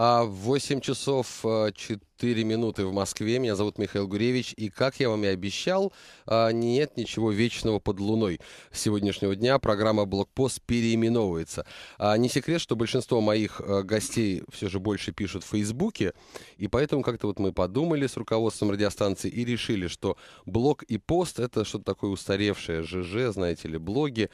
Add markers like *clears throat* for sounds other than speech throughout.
А 8 часов 4 э, минуты в Москве. Меня зовут Михаил Гуревич. И, как я вам и обещал, э, нет ничего вечного под луной. С сегодняшнего дня программа «Блокпост» переименовывается. А не секрет, что большинство моих э, гостей все же больше пишут в Фейсбуке. И поэтому как-то вот мы подумали с руководством радиостанции и решили, что блог и пост — это что-то такое устаревшее. ЖЖ, знаете ли, блоги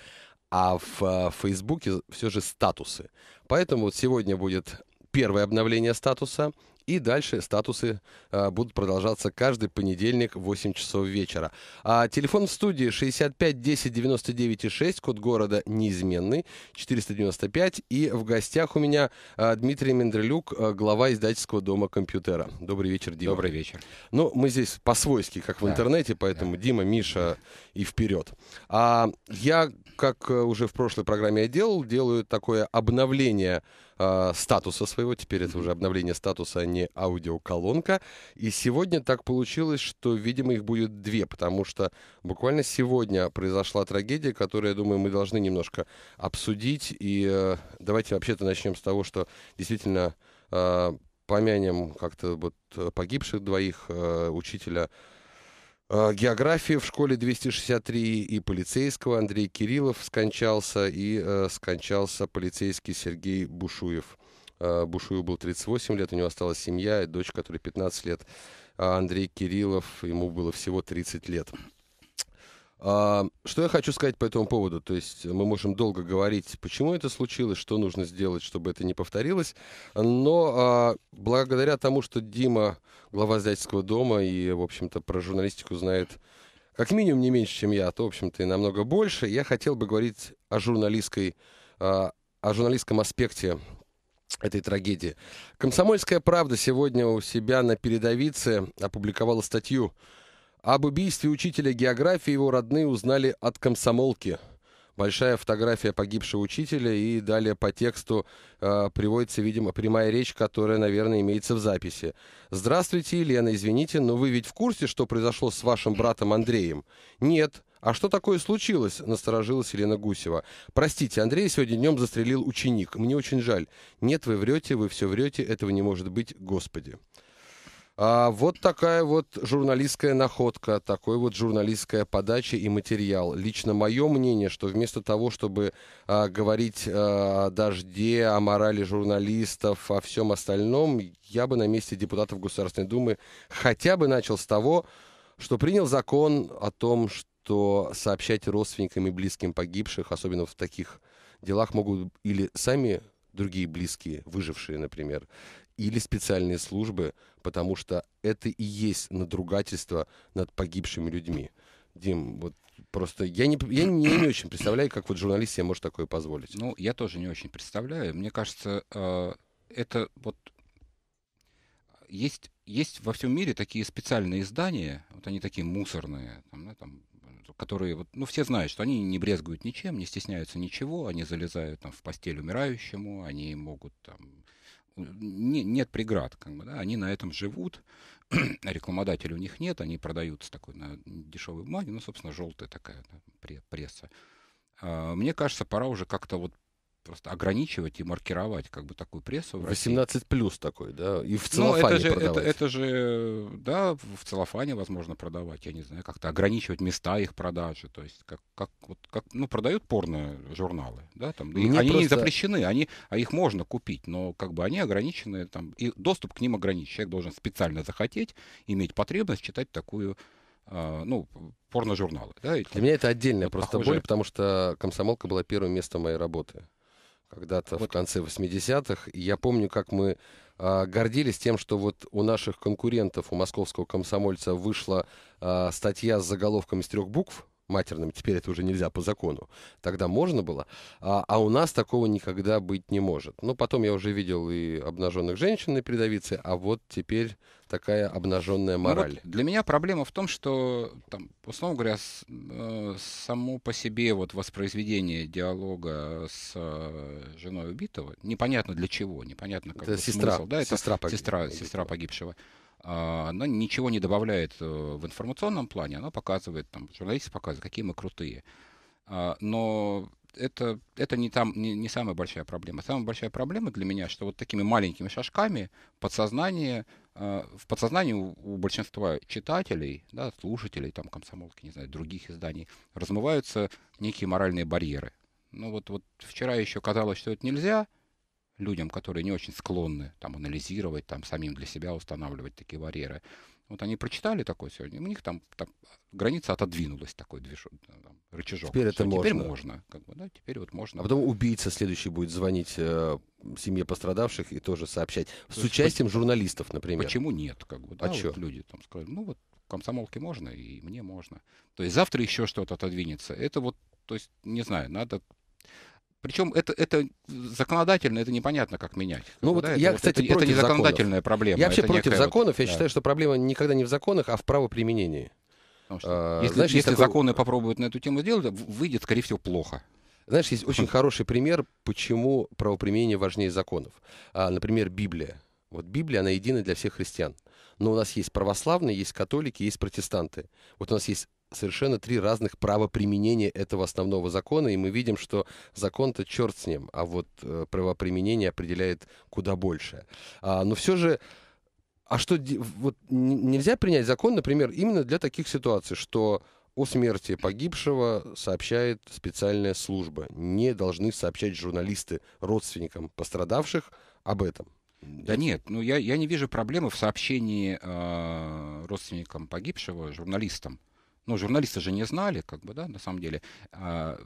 а в Фейсбуке все же статусы. Поэтому вот сегодня будет первое обновление статуса, и дальше статусы а, будут продолжаться каждый понедельник в 8 часов вечера. А, телефон в студии 65 10 99 6, код города неизменный, 495. И в гостях у меня а, Дмитрий Мендрелюк, а, глава издательского дома компьютера. Добрый вечер, Дима. Добрый вечер. Ну, мы здесь по-свойски, как в да. интернете, поэтому да. Дима, Миша и вперед. А, я как э, уже в прошлой программе я делал, делаю такое обновление э, статуса своего. Теперь это уже обновление статуса, а не аудиоколонка. И сегодня так получилось, что, видимо, их будет две, потому что буквально сегодня произошла трагедия, которую, я думаю, мы должны немножко обсудить. И э, давайте вообще-то начнем с того, что действительно э, помянем как-то вот э, погибших двоих э, учителя а, география в школе 263 и полицейского Андрей Кириллов скончался, и э, скончался полицейский Сергей Бушуев. Э, Бушуев был 38 лет, у него осталась семья и дочь, которой 15 лет. А Андрей Кириллов, ему было всего 30 лет. А, что я хочу сказать по этому поводу? То есть мы можем долго говорить, почему это случилось, что нужно сделать, чтобы это не повторилось. Но а, благодаря тому, что Дима глава издательского дома и, в общем-то, про журналистику знает как минимум не меньше, чем я, а то, в общем-то, и намного больше, я хотел бы говорить о журналистской, а, о журналистском аспекте этой трагедии. «Комсомольская правда» сегодня у себя на передовице опубликовала статью об убийстве учителя географии его родные узнали от комсомолки. Большая фотография погибшего учителя, и далее по тексту э, приводится, видимо, прямая речь, которая, наверное, имеется в записи. «Здравствуйте, Елена, извините, но вы ведь в курсе, что произошло с вашим братом Андреем?» «Нет». «А что такое случилось?» – насторожилась Елена Гусева. «Простите, Андрей сегодня днем застрелил ученик. Мне очень жаль. Нет, вы врете, вы все врете. Этого не может быть, Господи». А, вот такая вот журналистская находка, такой вот журналистская подача и материал. Лично мое мнение, что вместо того, чтобы а, говорить а, о дожде, о морали журналистов, о всем остальном, я бы на месте депутатов Государственной Думы хотя бы начал с того, что принял закон о том, что сообщать родственникам и близким погибших, особенно в таких делах, могут или сами другие близкие, выжившие, например, или специальные службы, потому что это и есть надругательство над погибшими людьми. Дим, вот просто я не, я не, я не очень представляю, как вот журналист себе может такое позволить. Ну, я тоже не очень представляю. Мне кажется, э, это вот есть, есть во всем мире такие специальные издания, вот они такие мусорные, там, да, там, которые, вот, ну, все знают, что они не брезгуют ничем, не стесняются ничего, они залезают там, в постель умирающему, они могут там, не, нет преград, как бы, да, они на этом живут, *clears throat* рекламодателей у них нет, они продаются такой на дешевой бумаге, ну, собственно, желтая такая да, пресса. А, мне кажется, пора уже как-то вот просто ограничивать и маркировать как бы такую прессу. В России. плюс такой, да, и в ну, целлофане это же, продавать. Это, это же, да, в целлофане возможно продавать, я не знаю, как-то ограничивать места их продажи, то есть как, как, вот, как ну, продают порно-журналы, да, там, Мне и просто... они не запрещены, они, а их можно купить, но как бы они ограничены, там, и доступ к ним ограничен, человек должен специально захотеть, иметь потребность читать такую Uh, ну, порно-журналы. Да, Для меня это отдельная вот просто похожие... боль, потому что комсомолка была первым местом моей работы когда-то вот. в конце 80-х. И я помню, как мы э, гордились тем, что вот у наших конкурентов, у московского комсомольца вышла э, статья с заголовком из трех букв матерным, теперь это уже нельзя по закону, тогда можно было, а, а у нас такого никогда быть не может. Но ну, потом я уже видел и обнаженных женщин на передовице, а вот теперь такая обнаженная мораль. Ну, вот для меня проблема в том, что, там, условно говоря, с, э, само по себе вот воспроизведение диалога с э, женой убитого, непонятно для чего, непонятно как это сестра, смысл, да, это сестра, погиб... сестра, сестра погибшего. А, она ничего не добавляет э, в информационном плане, она показывает, там, журналисты показывают, какие мы крутые. А, но это, это не, там, не, не самая большая проблема. Самая большая проблема для меня, что вот такими маленькими шажками подсознание Э, в подсознании у, у большинства читателей, да, слушателей, там, комсомолки, не знаю, других изданий, размываются некие моральные барьеры. Ну вот, вот вчера еще казалось, что это нельзя людям, которые не очень склонны там, анализировать, там, самим для себя устанавливать такие барьеры. Вот они прочитали такое сегодня, у них там так, граница отодвинулась, такой движок, э, там, рычажок. Теперь это Все, можно. Теперь можно, как бы, да, теперь вот можно. А потом убийца следующий будет звонить э, семье пострадавших и тоже сообщать. То С участием по... журналистов, например. Почему нет, как бы, да, а вот чё? люди там скажут, ну вот комсомолке можно, и мне можно. То есть завтра еще что-то отодвинется. Это вот, то есть, не знаю, надо причем это, это законодательно, это непонятно, как менять. Ну, ну вот да, я, это, кстати, это, против это не законодательная законов. проблема. Я вообще против законов. Вот, я да. считаю, что проблема никогда не в законах, а в правоприменении. что, а, если знаешь, если такой... законы попробуют на эту тему сделать, выйдет, скорее всего, плохо. Знаешь, есть очень хороший пример, почему правоприменение важнее законов. А, например, Библия. Вот Библия, она едина для всех христиан. Но у нас есть православные, есть католики, есть протестанты. Вот у нас есть совершенно три разных права применения этого основного закона, и мы видим, что закон-то черт с ним, а вот э, правоприменение определяет куда больше. А, но все же, а что, вот нельзя принять закон, например, именно для таких ситуаций, что о смерти погибшего сообщает специальная служба. Не должны сообщать журналисты родственникам пострадавших об этом. Да нет, ну я, я не вижу проблемы в сообщении э, родственникам погибшего, журналистам. Но ну, журналисты же не знали, как бы, да, на самом деле. А,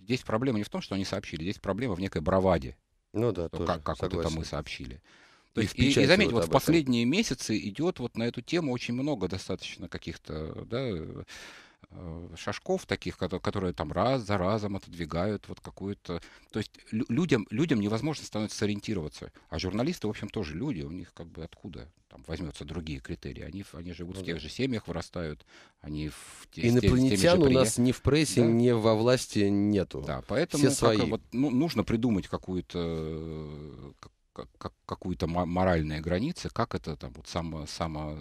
здесь проблема не в том, что они сообщили, здесь проблема в некой браваде. Ну да, что, тоже, как, как вот это мы сообщили. То есть, и, и заметь, вот, вот в последние месяцы идет вот на эту тему очень много достаточно каких-то да, Э, шажков таких, которые, которые там раз за разом отодвигают вот какую-то... То есть людям, людям невозможно становится сориентироваться. А журналисты, в общем, тоже люди, у них как бы откуда там возьмется другие критерии. Они, они живут ну, в тех да. же семьях, вырастают, они в те, Инопланетян те, у нас ни в прессе, да. ни во власти нету. Да, поэтому Все свои. Как, вот, ну, нужно придумать какую-то э, как, какую-то моральные границы, как это там вот само, само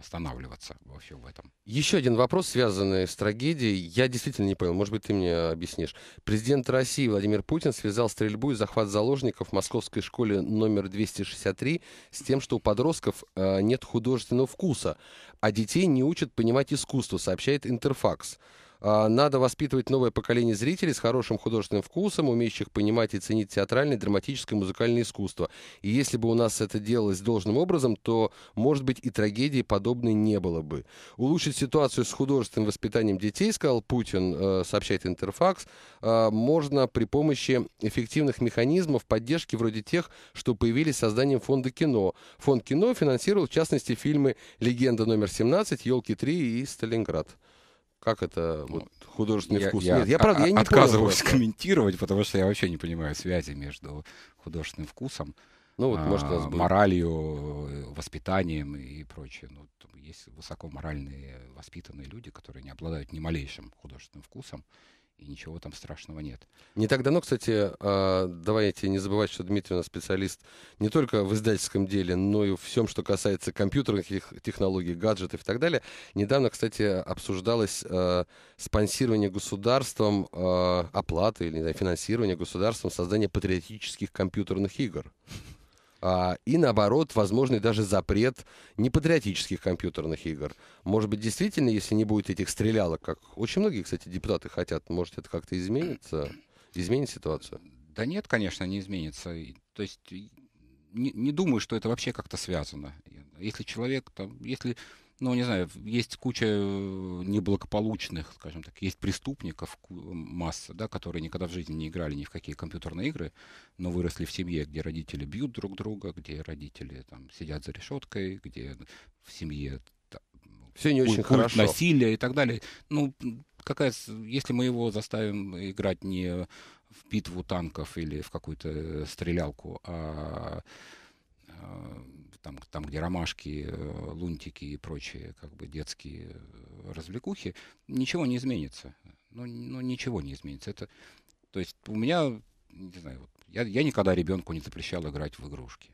останавливаться во всем этом. Еще один вопрос, связанный с трагедией. Я действительно не понял, может быть, ты мне объяснишь. Президент России Владимир Путин связал стрельбу и захват заложников в московской школе номер 263 с тем, что у подростков э, нет художественного вкуса, а детей не учат понимать искусство, сообщает Интерфакс. А, надо воспитывать новое поколение зрителей с хорошим художественным вкусом, умеющих понимать и ценить театральное, драматическое, музыкальное искусство. И если бы у нас это делалось должным образом, то, может быть, и трагедии подобной не было бы. Улучшить ситуацию с художественным воспитанием детей, сказал Путин, э, сообщает Интерфакс, э, можно при помощи эффективных механизмов поддержки вроде тех, что появились с созданием фонда кино. Фонд кино финансировал, в частности, фильмы «Легенда номер 17», «Елки 3» и «Сталинград». Как это вот, ну, художественный я, вкус? Я, Нет, я, я правда, я не отказываюсь комментировать, потому что я вообще не понимаю связи между художественным вкусом, ну, вот, может, а, моралью, э, воспитанием и прочее. Ну, есть высоко моральные, воспитанные люди, которые не обладают ни малейшим художественным вкусом и ничего там страшного нет. Не так давно, кстати, а, давайте не забывать, что Дмитрий у нас специалист не только в издательском деле, но и в всем, что касается компьютерных технологий, гаджетов и так далее. Недавно, кстати, обсуждалось а, спонсирование государством, а, оплаты или знаю, финансирование государством создания патриотических компьютерных игр. А, и наоборот, возможный даже запрет непатриотических компьютерных игр. Может быть, действительно, если не будет этих стрелялок, как очень многие, кстати, депутаты хотят, может, это как-то изменится, изменит ситуацию? Да нет, конечно, не изменится. То есть не, не думаю, что это вообще как-то связано. Если человек, там, если ну, не знаю, есть куча э, неблагополучных, скажем так, есть преступников э, масса, да, которые никогда в жизни не играли ни в какие компьютерные игры, но выросли в семье, где родители бьют друг друга, где родители там сидят за решеткой, где в семье там, все не очень культ насилие и так далее. Ну, какая, если мы его заставим играть не в битву танков или в какую-то э, стрелялку, а, а там, там, где ромашки, э, лунтики и прочие как бы детские э, развлекухи, ничего не изменится. Ну, ну ничего не изменится. Это, то есть у меня, не знаю, вот, я, я никогда ребенку не запрещал играть в игрушки.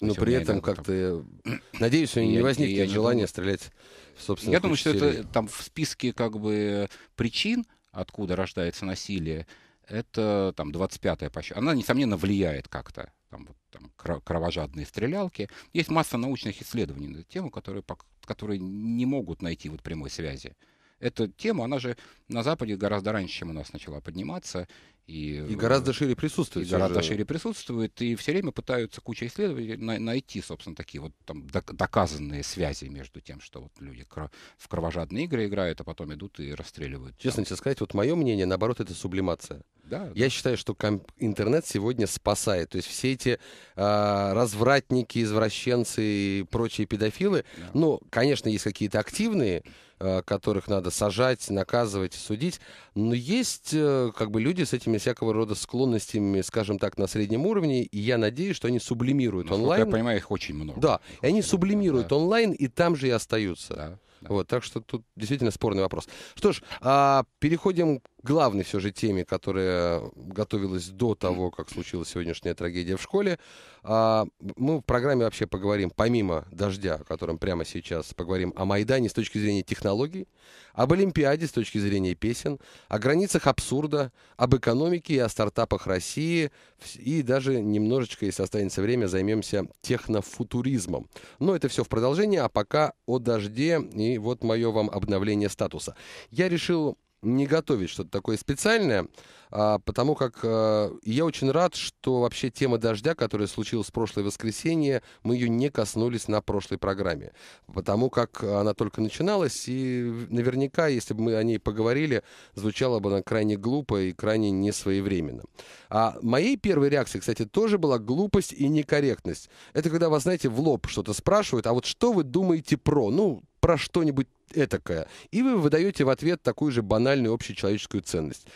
Но при этом как-то, там... Э, *clears throat* надеюсь, у него не возникнет я, желание думаю... стрелять в собственных Я думаю, учителей. что это там в списке как бы причин, откуда рождается насилие, это там 25-я по счету. Она, несомненно, влияет как-то. Там, вот, там, кровожадные стрелялки. Есть масса научных исследований на эту тему, которые, которые не могут найти вот прямой связи. Эта тема, она же на Западе гораздо раньше, чем у нас начала подниматься. И, и э, гораздо шире присутствует. И гораздо же. шире присутствует. И все время пытаются куча исследований на, найти, собственно, такие вот там доказанные связи между тем, что вот люди кро в кровожадные игры играют, а потом идут и расстреливают. Честно тебе сказать, вот мое мнение, наоборот, это сублимация. Да, Я да. считаю, что интернет сегодня спасает. То есть все эти э, развратники, извращенцы и прочие педофилы, да. ну, конечно, есть какие-то активные, э, которых надо сажать, наказывать, судить, но есть э, как бы люди с этими всякого рода склонностями, скажем так, на среднем уровне, и я надеюсь, что они сублимируют Насколько онлайн. Я понимаю, их очень много. Да, их и они сублимируют да. онлайн, и там же и остаются. Да. Да. Вот, так что тут действительно спорный вопрос. Что ж, а, переходим главной все же теме, которая готовилась до того, как случилась сегодняшняя трагедия в школе. А, мы в программе вообще поговорим, помимо дождя, о котором прямо сейчас поговорим, о Майдане с точки зрения технологий, об Олимпиаде с точки зрения песен, о границах абсурда, об экономике и о стартапах России. И даже немножечко, если останется время, займемся технофутуризмом. Но это все в продолжении, а пока о дожде. И вот мое вам обновление статуса. Я решил не готовить что-то такое специальное, а, потому как а, я очень рад, что вообще тема дождя, которая случилась в прошлое воскресенье, мы ее не коснулись на прошлой программе, потому как она только начиналась, и наверняка, если бы мы о ней поговорили, звучала бы она крайне глупо и крайне несвоевременно. А моей первой реакцией, кстати, тоже была глупость и некорректность. Это когда вас, знаете, в лоб что-то спрашивают, а вот что вы думаете про? Ну, про что-нибудь этакое. И вы выдаете в ответ такую же банальную общечеловеческую ценность.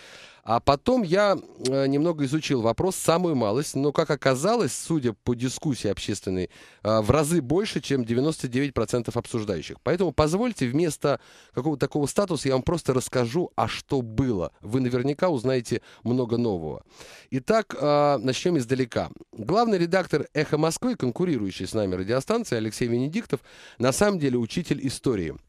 А потом я э, немного изучил вопрос, самую малость, но, как оказалось, судя по дискуссии общественной, э, в разы больше, чем 99% обсуждающих. Поэтому позвольте вместо какого-то такого статуса я вам просто расскажу, а что было. Вы наверняка узнаете много нового. Итак, э, начнем издалека. Главный редактор «Эхо Москвы», конкурирующий с нами радиостанции, Алексей Венедиктов, на самом деле учитель истории –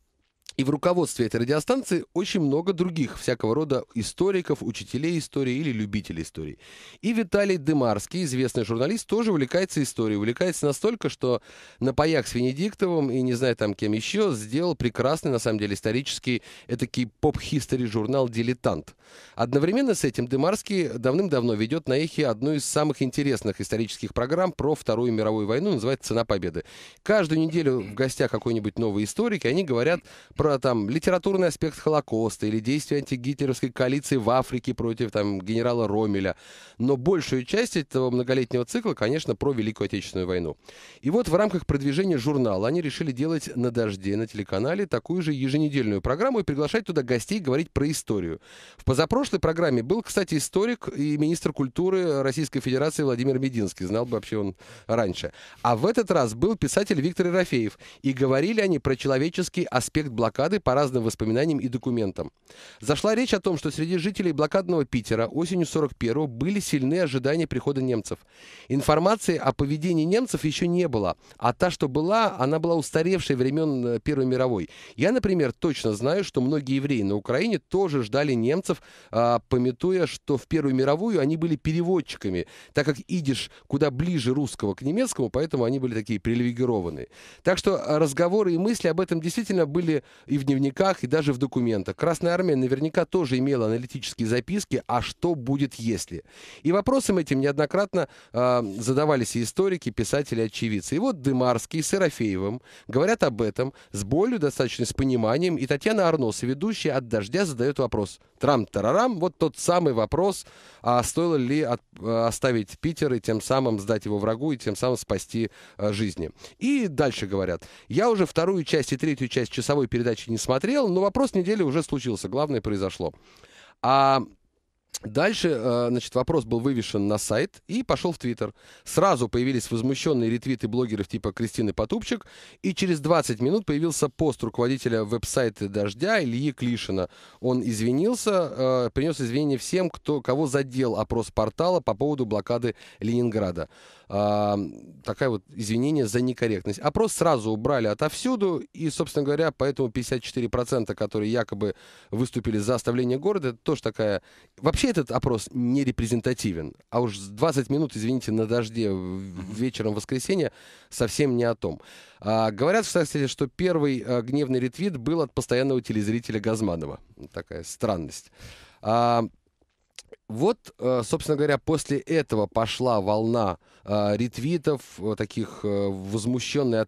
и в руководстве этой радиостанции очень много других всякого рода историков, учителей истории или любителей истории. И Виталий Дымарский, известный журналист, тоже увлекается историей. Увлекается настолько, что на паях с Венедиктовым и не знаю там кем еще сделал прекрасный, на самом деле, исторический этакий поп-хистори журнал «Дилетант». Одновременно с этим Дымарский давным-давно ведет на эхе одну из самых интересных исторических программ про Вторую мировую войну, называется «Цена победы». Каждую неделю в гостях какой-нибудь новый историк, и они говорят про там литературный аспект Холокоста или действия антигитлеровской коалиции в Африке против там генерала Ромеля. Но большую часть этого многолетнего цикла, конечно, про Великую Отечественную войну. И вот в рамках продвижения журнала они решили делать на дожде на телеканале такую же еженедельную программу и приглашать туда гостей говорить про историю. В позапрошлой программе был, кстати, историк и министр культуры Российской Федерации Владимир Мединский. Знал бы вообще он раньше. А в этот раз был писатель Виктор Ерофеев. И говорили они про человеческий аспект блокады блокады по разным воспоминаниям и документам. Зашла речь о том, что среди жителей блокадного Питера осенью 41-го были сильны ожидания прихода немцев. Информации о поведении немцев еще не было, а та, что была, она была устаревшей времен э, Первой мировой. Я, например, точно знаю, что многие евреи на Украине тоже ждали немцев, а, пометуя, что в Первую мировую они были переводчиками, так как идиш куда ближе русского к немецкому, поэтому они были такие привилегированные. Так что э, разговоры и мысли об этом действительно были и в дневниках, и даже в документах. Красная армия наверняка тоже имела аналитические записки, а что будет если? И вопросом этим неоднократно э, задавались и историки, писатели, очевидцы. И вот Дымарский с Серафеевым говорят об этом с болью, достаточно с пониманием, и Татьяна Арнос, ведущая от «Дождя», задает вопрос. Трам-тарарам, вот тот самый вопрос, а стоило ли от, э, оставить Питер и тем самым сдать его врагу, и тем самым спасти э, жизни. И дальше говорят. Я уже вторую часть и третью часть часовой передачи передачи не смотрел, но вопрос недели уже случился, главное произошло. А Дальше, э, значит, вопрос был вывешен на сайт и пошел в Твиттер. Сразу появились возмущенные ретвиты блогеров типа Кристины Потупчик, и через 20 минут появился пост руководителя веб-сайта «Дождя» Ильи Клишина. Он извинился, э, принес извинения всем, кто, кого задел опрос портала по поводу блокады Ленинграда. А, такая вот извинение за некорректность. Опрос сразу убрали отовсюду, и, собственно говоря, поэтому 54%, которые якобы выступили за оставление города, это тоже такая... Вообще этот опрос не репрезентативен, а уж 20 минут, извините, на дожде вечером воскресенья совсем не о том. А, говорят, кстати, что первый а, гневный ретвит был от постоянного телезрителя Газманова. Такая странность. А, вот, э, собственно говоря, после этого пошла волна э, ретвитов, э, таких возмущенной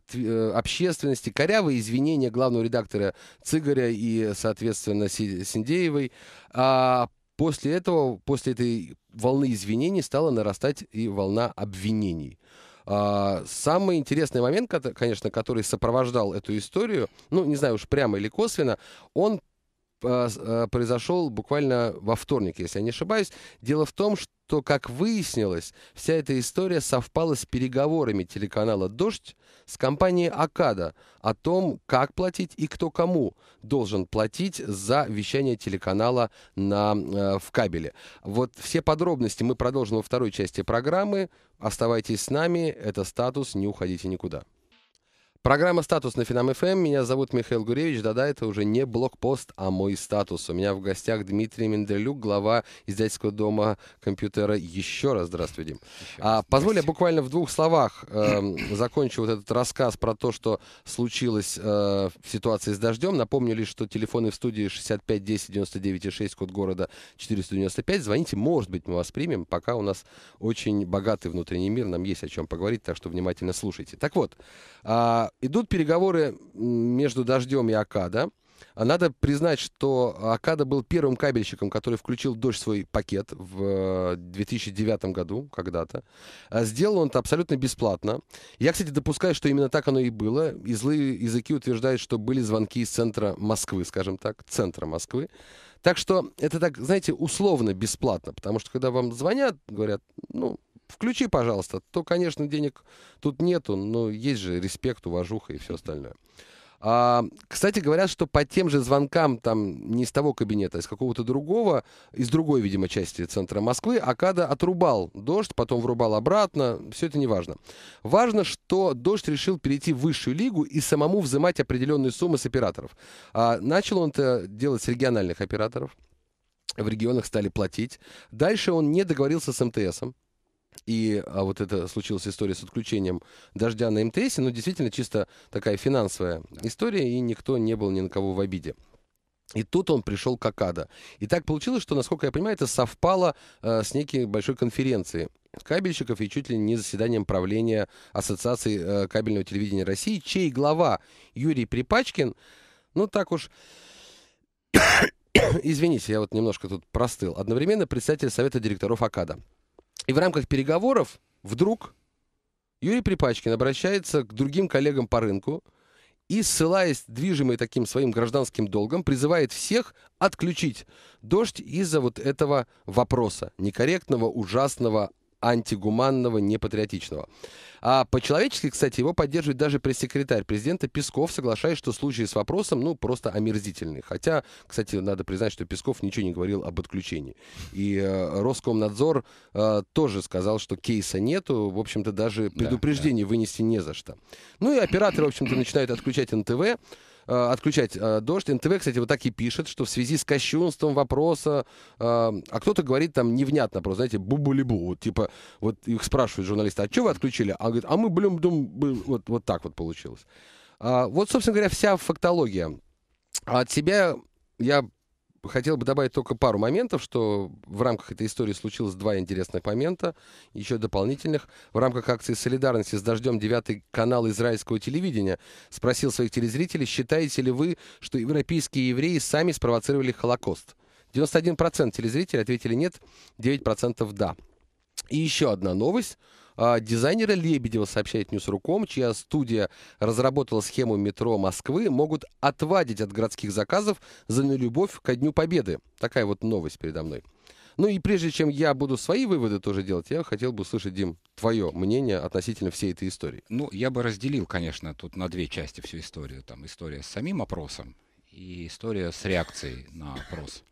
общественности, корявые извинения главного редактора Цыгаря и, соответственно, Синдеевой. А после этого, после этой волны извинений стала нарастать и волна обвинений. А самый интересный момент, конечно, который сопровождал эту историю, ну, не знаю уж прямо или косвенно, он а, а, произошел буквально во вторник, если я не ошибаюсь. Дело в том, что, как выяснилось, вся эта история совпала с переговорами телеканала «Дождь» с компанией «Акада» о том, как платить и кто кому должен платить за вещание телеканала на, э, в кабеле. Вот все подробности мы продолжим во второй части программы. Оставайтесь с нами. Это «Статус». Не уходите никуда. Программа «Статус» на Финам ФМ. Эм». Меня зовут Михаил Гуревич. Да-да, это уже не блокпост, а мой статус. У меня в гостях Дмитрий Менделюк, глава издательского дома компьютера. Еще раз здравствуй, Дим. Еще а, раз. позволь, я буквально в двух словах э, *coughs* закончу вот этот рассказ про то, что случилось э, в ситуации с дождем. Напомню лишь, что телефоны в студии 65 10 99 6, код города 495. Звоните, может быть, мы вас примем. Пока у нас очень богатый внутренний мир, нам есть о чем поговорить, так что внимательно слушайте. Так вот, э, идут переговоры между Дождем и Акада. Надо признать, что Акада был первым кабельщиком, который включил дождь свой пакет в 2009 э, году когда-то. А сделал он это абсолютно бесплатно. Я, кстати, допускаю, что именно так оно и было. И злые языки утверждают, что были звонки из центра Москвы, скажем так, центра Москвы. Так что это так, знаете, условно бесплатно, потому что когда вам звонят, говорят, ну, Включи, пожалуйста. То, конечно, денег тут нету, но есть же респект, уважуха и все остальное. А, кстати, говорят, что по тем же звонкам, там, не из того кабинета, а из какого-то другого, из другой, видимо, части центра Москвы, Акада отрубал дождь, потом врубал обратно, все это не важно. Важно, что дождь решил перейти в высшую лигу и самому взимать определенные суммы с операторов. А, начал он это делать с региональных операторов, в регионах стали платить. Дальше он не договорился с МТСом, и а вот это случилась история с отключением дождя на МТС, ну, действительно, чисто такая финансовая история, и никто не был ни на кого в обиде. И тут он пришел к Акада. И так получилось, что, насколько я понимаю, это совпало э, с некой большой конференцией кабельщиков и чуть ли не заседанием правления Ассоциации э, кабельного телевидения России, чей глава Юрий Припачкин, ну так уж *coughs* извините, я вот немножко тут простыл, одновременно председатель Совета директоров АКАДа. И в рамках переговоров вдруг Юрий Припачкин обращается к другим коллегам по рынку и, ссылаясь движимый таким своим гражданским долгом, призывает всех отключить дождь из-за вот этого вопроса, некорректного, ужасного, антигуманного, непатриотичного. А по-человечески, кстати, его поддерживает даже пресс-секретарь президента Песков, соглашаясь, что случаи с вопросом, ну, просто омерзительные. Хотя, кстати, надо признать, что Песков ничего не говорил об отключении. И э, Роскомнадзор э, тоже сказал, что кейса нету, в общем-то, даже предупреждение да, да. вынести не за что. Ну и операторы, в общем-то, начинают отключать НТВ, э, отключать э, дождь. НТВ, кстати, вот так и пишет, что в связи с кощунством вопроса, э, а кто-то говорит там невнятно, просто, знаете, бу бу Вот, типа, вот их спрашивают журналисты, а что вы отключили? А он говорит, а мы блюм-дум, вот, вот так вот получилось. А, вот, собственно говоря, вся фактология. А от себя я хотел бы добавить только пару моментов, что в рамках этой истории случилось два интересных момента, еще дополнительных. В рамках акции «Солидарности» с дождем девятый канал израильского телевидения спросил своих телезрителей, считаете ли вы, что европейские евреи сами спровоцировали Холокост? 91% телезрителей ответили нет, 9% да. И еще одна новость. А, дизайнера Лебедева, сообщает Ньюсруком, чья студия разработала схему метро Москвы, могут отвадить от городских заказов за нелюбовь ко Дню Победы. Такая вот новость передо мной. Ну и прежде чем я буду свои выводы тоже делать, я хотел бы услышать, Дим, твое мнение относительно всей этой истории. Ну, я бы разделил, конечно, тут на две части всю историю. Там история с самим опросом и история с реакцией на опрос.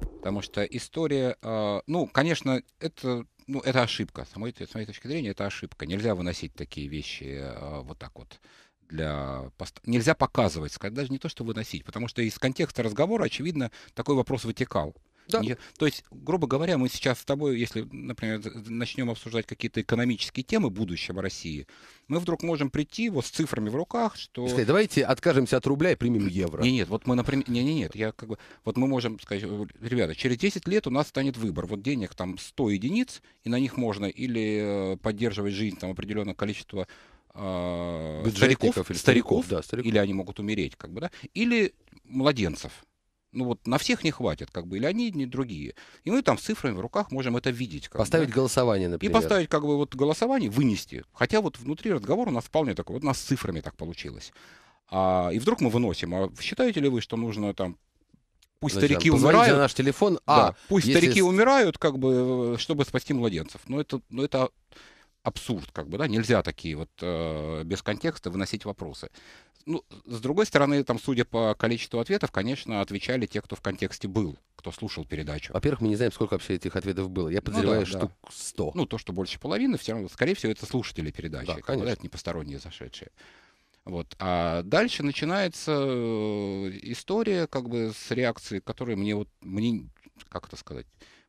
Потому что история, а, ну, конечно, это, ну, это ошибка. С моей, с моей точки зрения, это ошибка. Нельзя выносить такие вещи а, вот так вот для нельзя показывать, даже не то, что выносить, потому что из контекста разговора, очевидно, такой вопрос вытекал. Да. Не, то есть, грубо говоря, мы сейчас с тобой, если, например, начнем обсуждать какие-то экономические темы будущего России, мы вдруг можем прийти вот с цифрами в руках, что... Сказать, давайте откажемся от рубля и примем евро. Нет, нет, вот мы, например... Не, не, нет, я как бы... Вот мы можем сказать, э, ребята, через 10 лет у нас станет выбор. Вот денег там 100 единиц, и на них можно или э, поддерживать жизнь там определенное количество а, стариков, или стариков, да, стариков, или они могут умереть, как бы, да, или младенцев ну вот на всех не хватит, как бы, или они, или другие. И мы там с цифрами в руках можем это видеть. Как поставить бы, голосование, например. И поставить как бы вот голосование, вынести. Хотя вот внутри разговора у нас вполне такой, вот у нас с цифрами так получилось. А, и вдруг мы выносим, а считаете ли вы, что нужно там Пусть Значит, старики умирают. на наш телефон. А, да, пусть если... старики умирают, как бы, э, чтобы спасти младенцев. Но это, но это абсурд, как бы, да, нельзя такие вот э, без контекста выносить вопросы. Ну, с другой стороны, там, судя по количеству ответов, конечно, отвечали те, кто в контексте был, кто слушал передачу. Во-первых, мы не знаем, сколько вообще этих ответов было. Я ну подозреваю, ну, да, штук да. 100. Ну, то, что больше половины, все равно, скорее всего, это слушатели передачи. Да, конечно. это не посторонние зашедшие. Вот. А дальше начинается э, история как бы с реакции, которая мне вот, мне, как это сказать,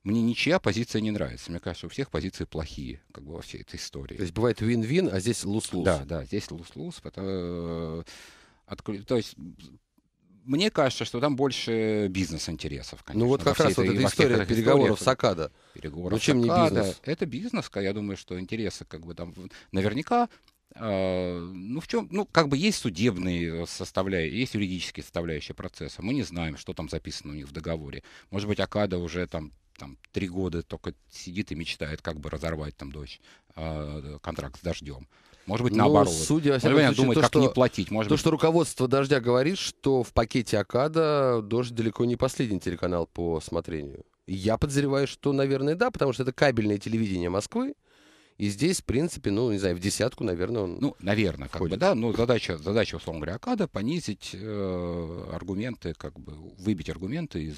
мне ничья позиция не нравится. Мне кажется, у всех позиции плохие, как бы во всей этой истории. То есть бывает вин-вин, а здесь лус-лус. Да, да, здесь лус-лус. Потому... Э, Отклю... То есть мне кажется, что там больше бизнес-интересов, конечно. Ну вот как раз вот эта история переговоров с Акада. Переговоров ну, чем с не бизнес? Это бизнес, я думаю, что интересы как бы там наверняка э, ну, в чем, ну, как бы есть судебные составляющие, есть юридические составляющие процесса. Мы не знаем, что там записано у них в договоре. Может быть, Акада уже там там три года только сидит и мечтает, как бы разорвать там дождь а, контракт с дождем. Может быть, ну, наоборот. Ну, судя, во всяком случае, думает, то, как что, не платить. Может то, быть... что руководство «Дождя» говорит, что в пакете «Акада» «Дождь» далеко не последний телеканал по смотрению. Я подозреваю, что, наверное, да, потому что это кабельное телевидение Москвы, и здесь, в принципе, ну, не знаю, в десятку, наверное, он Ну, наверное, входит. как бы, да, но задача, задача, условно говоря, Акада понизить э, аргументы, как бы, выбить аргументы из,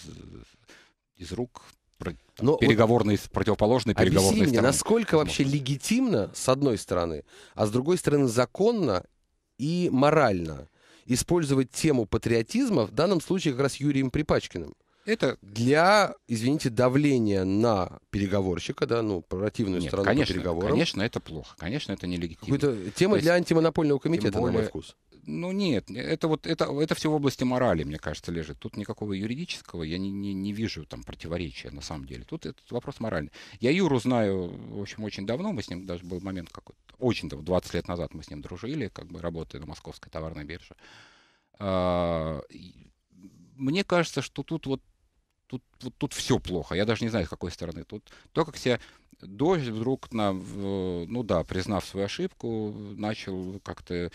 из рук но ну, переговорный, вот противоположный переговорный мне, насколько вообще легитимно, с одной стороны, а с другой стороны, законно и морально использовать тему патриотизма, в данном случае как раз Юрием Припачкиным. Это для, извините, давления на переговорщика, да, ну, противную Нет, сторону конечно, по переговорам. Конечно, это плохо. Конечно, это нелегитимно. какая тема есть, для антимонопольного комитета, более, на мой вкус. Ну нет, это вот это, это все в области морали, мне кажется, лежит. Тут никакого юридического я не, не, не вижу там противоречия на самом деле. Тут этот вопрос моральный. Я Юру знаю, в общем, очень давно. Мы с ним даже был момент какой-то. Очень давно, 20 лет назад мы с ним дружили, как бы работая на московской товарной бирже. А, мне кажется, что тут вот тут, вот тут все плохо. Я даже не знаю, с какой стороны. Тут то, как себя дождь вдруг, на, ну да, признав свою ошибку, начал как-то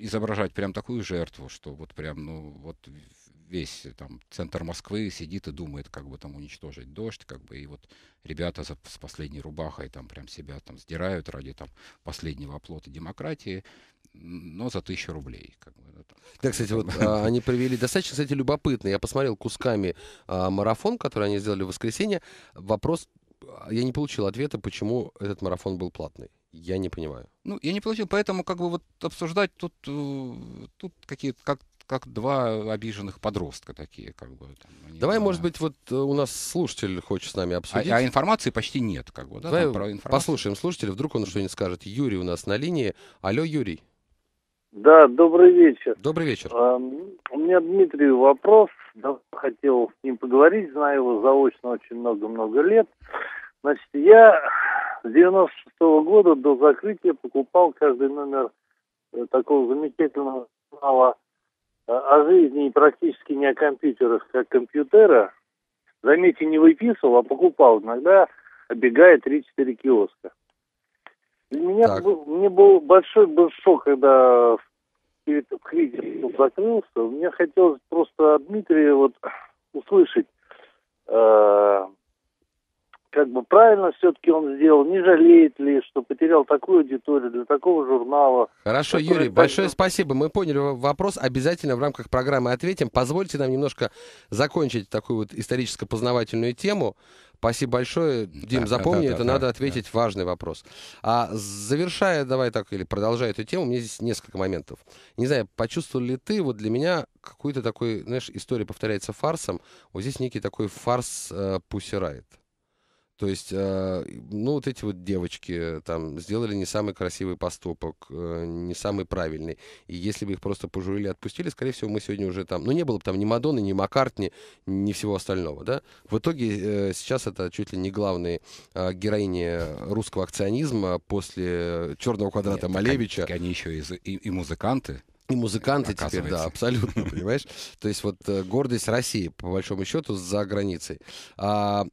изображать прям такую жертву, что вот прям, ну, вот весь э, там центр Москвы сидит и думает, как бы там уничтожить дождь, как бы, и вот ребята за, с последней рубахой там прям себя там сдирают ради там последнего оплота демократии, но за тысячу рублей. Как бы, да, там, да, кстати, вот а, они привели достаточно, кстати, любопытно. Я посмотрел кусками а, марафон, который они сделали в воскресенье. Вопрос, а, я не получил ответа, почему этот марафон был платный я не понимаю. Ну, я не получил, поэтому как бы вот обсуждать тут, э, тут какие-то как, как два обиженных подростка такие, как бы. Там, они, ну, Давай, да, может быть, вот э, у нас слушатель хочет с нами а, обсудить. А, а информации почти нет, как бы. Да, Давай про послушаем слушателя, вдруг он что-нибудь скажет. Юрий у нас на линии. Алло, Юрий. Да, добрый вечер. Добрый вечер. Эм, у меня Дмитрию вопрос. Да, хотел с ним поговорить, знаю его заочно очень много-много лет. Значит, я с 96 -го года до закрытия покупал каждый номер э, такого замечательного журнала э, о жизни и практически не о компьютерах, как компьютера. Заметьте, не выписывал, а покупал иногда, обегая 3-4 киоска. Для меня был, мне был большой был шок, когда перед кризисом закрылся. Мне хотелось просто от Дмитрия вот *clears throat* услышать, э, как бы правильно все-таки он сделал, не жалеет ли, что потерял такую аудиторию для такого журнала. Хорошо, Юрий, большое спасибо. Мы поняли вопрос, обязательно в рамках программы ответим. Позвольте нам немножко закончить такую вот историческо-познавательную тему. Спасибо большое, Дим, да, запомни, да, да, это да, надо ответить да. важный вопрос. А завершая, давай так, или продолжая эту тему, у меня здесь несколько моментов. Не знаю, почувствовал ли ты, вот для меня какой-то такой, знаешь, история повторяется фарсом, вот здесь некий такой фарс э, пусирает. То есть, а, ну, вот эти вот девочки там сделали не самый красивый поступок, э, не самый правильный. И если бы их просто пожурили, отпустили, скорее всего, мы сегодня уже там... Ну, не было бы там ни Мадонны, ни Маккартни, ни всего остального, да? В итоге э, сейчас это чуть ли не главные а, героини русского акционизма после «Черного квадрата» Нет, Малевича. Так, они еще и, и, и музыканты. И музыканты теперь, да, абсолютно, понимаешь? То есть вот э, гордость России, по большому счету, за границей. А,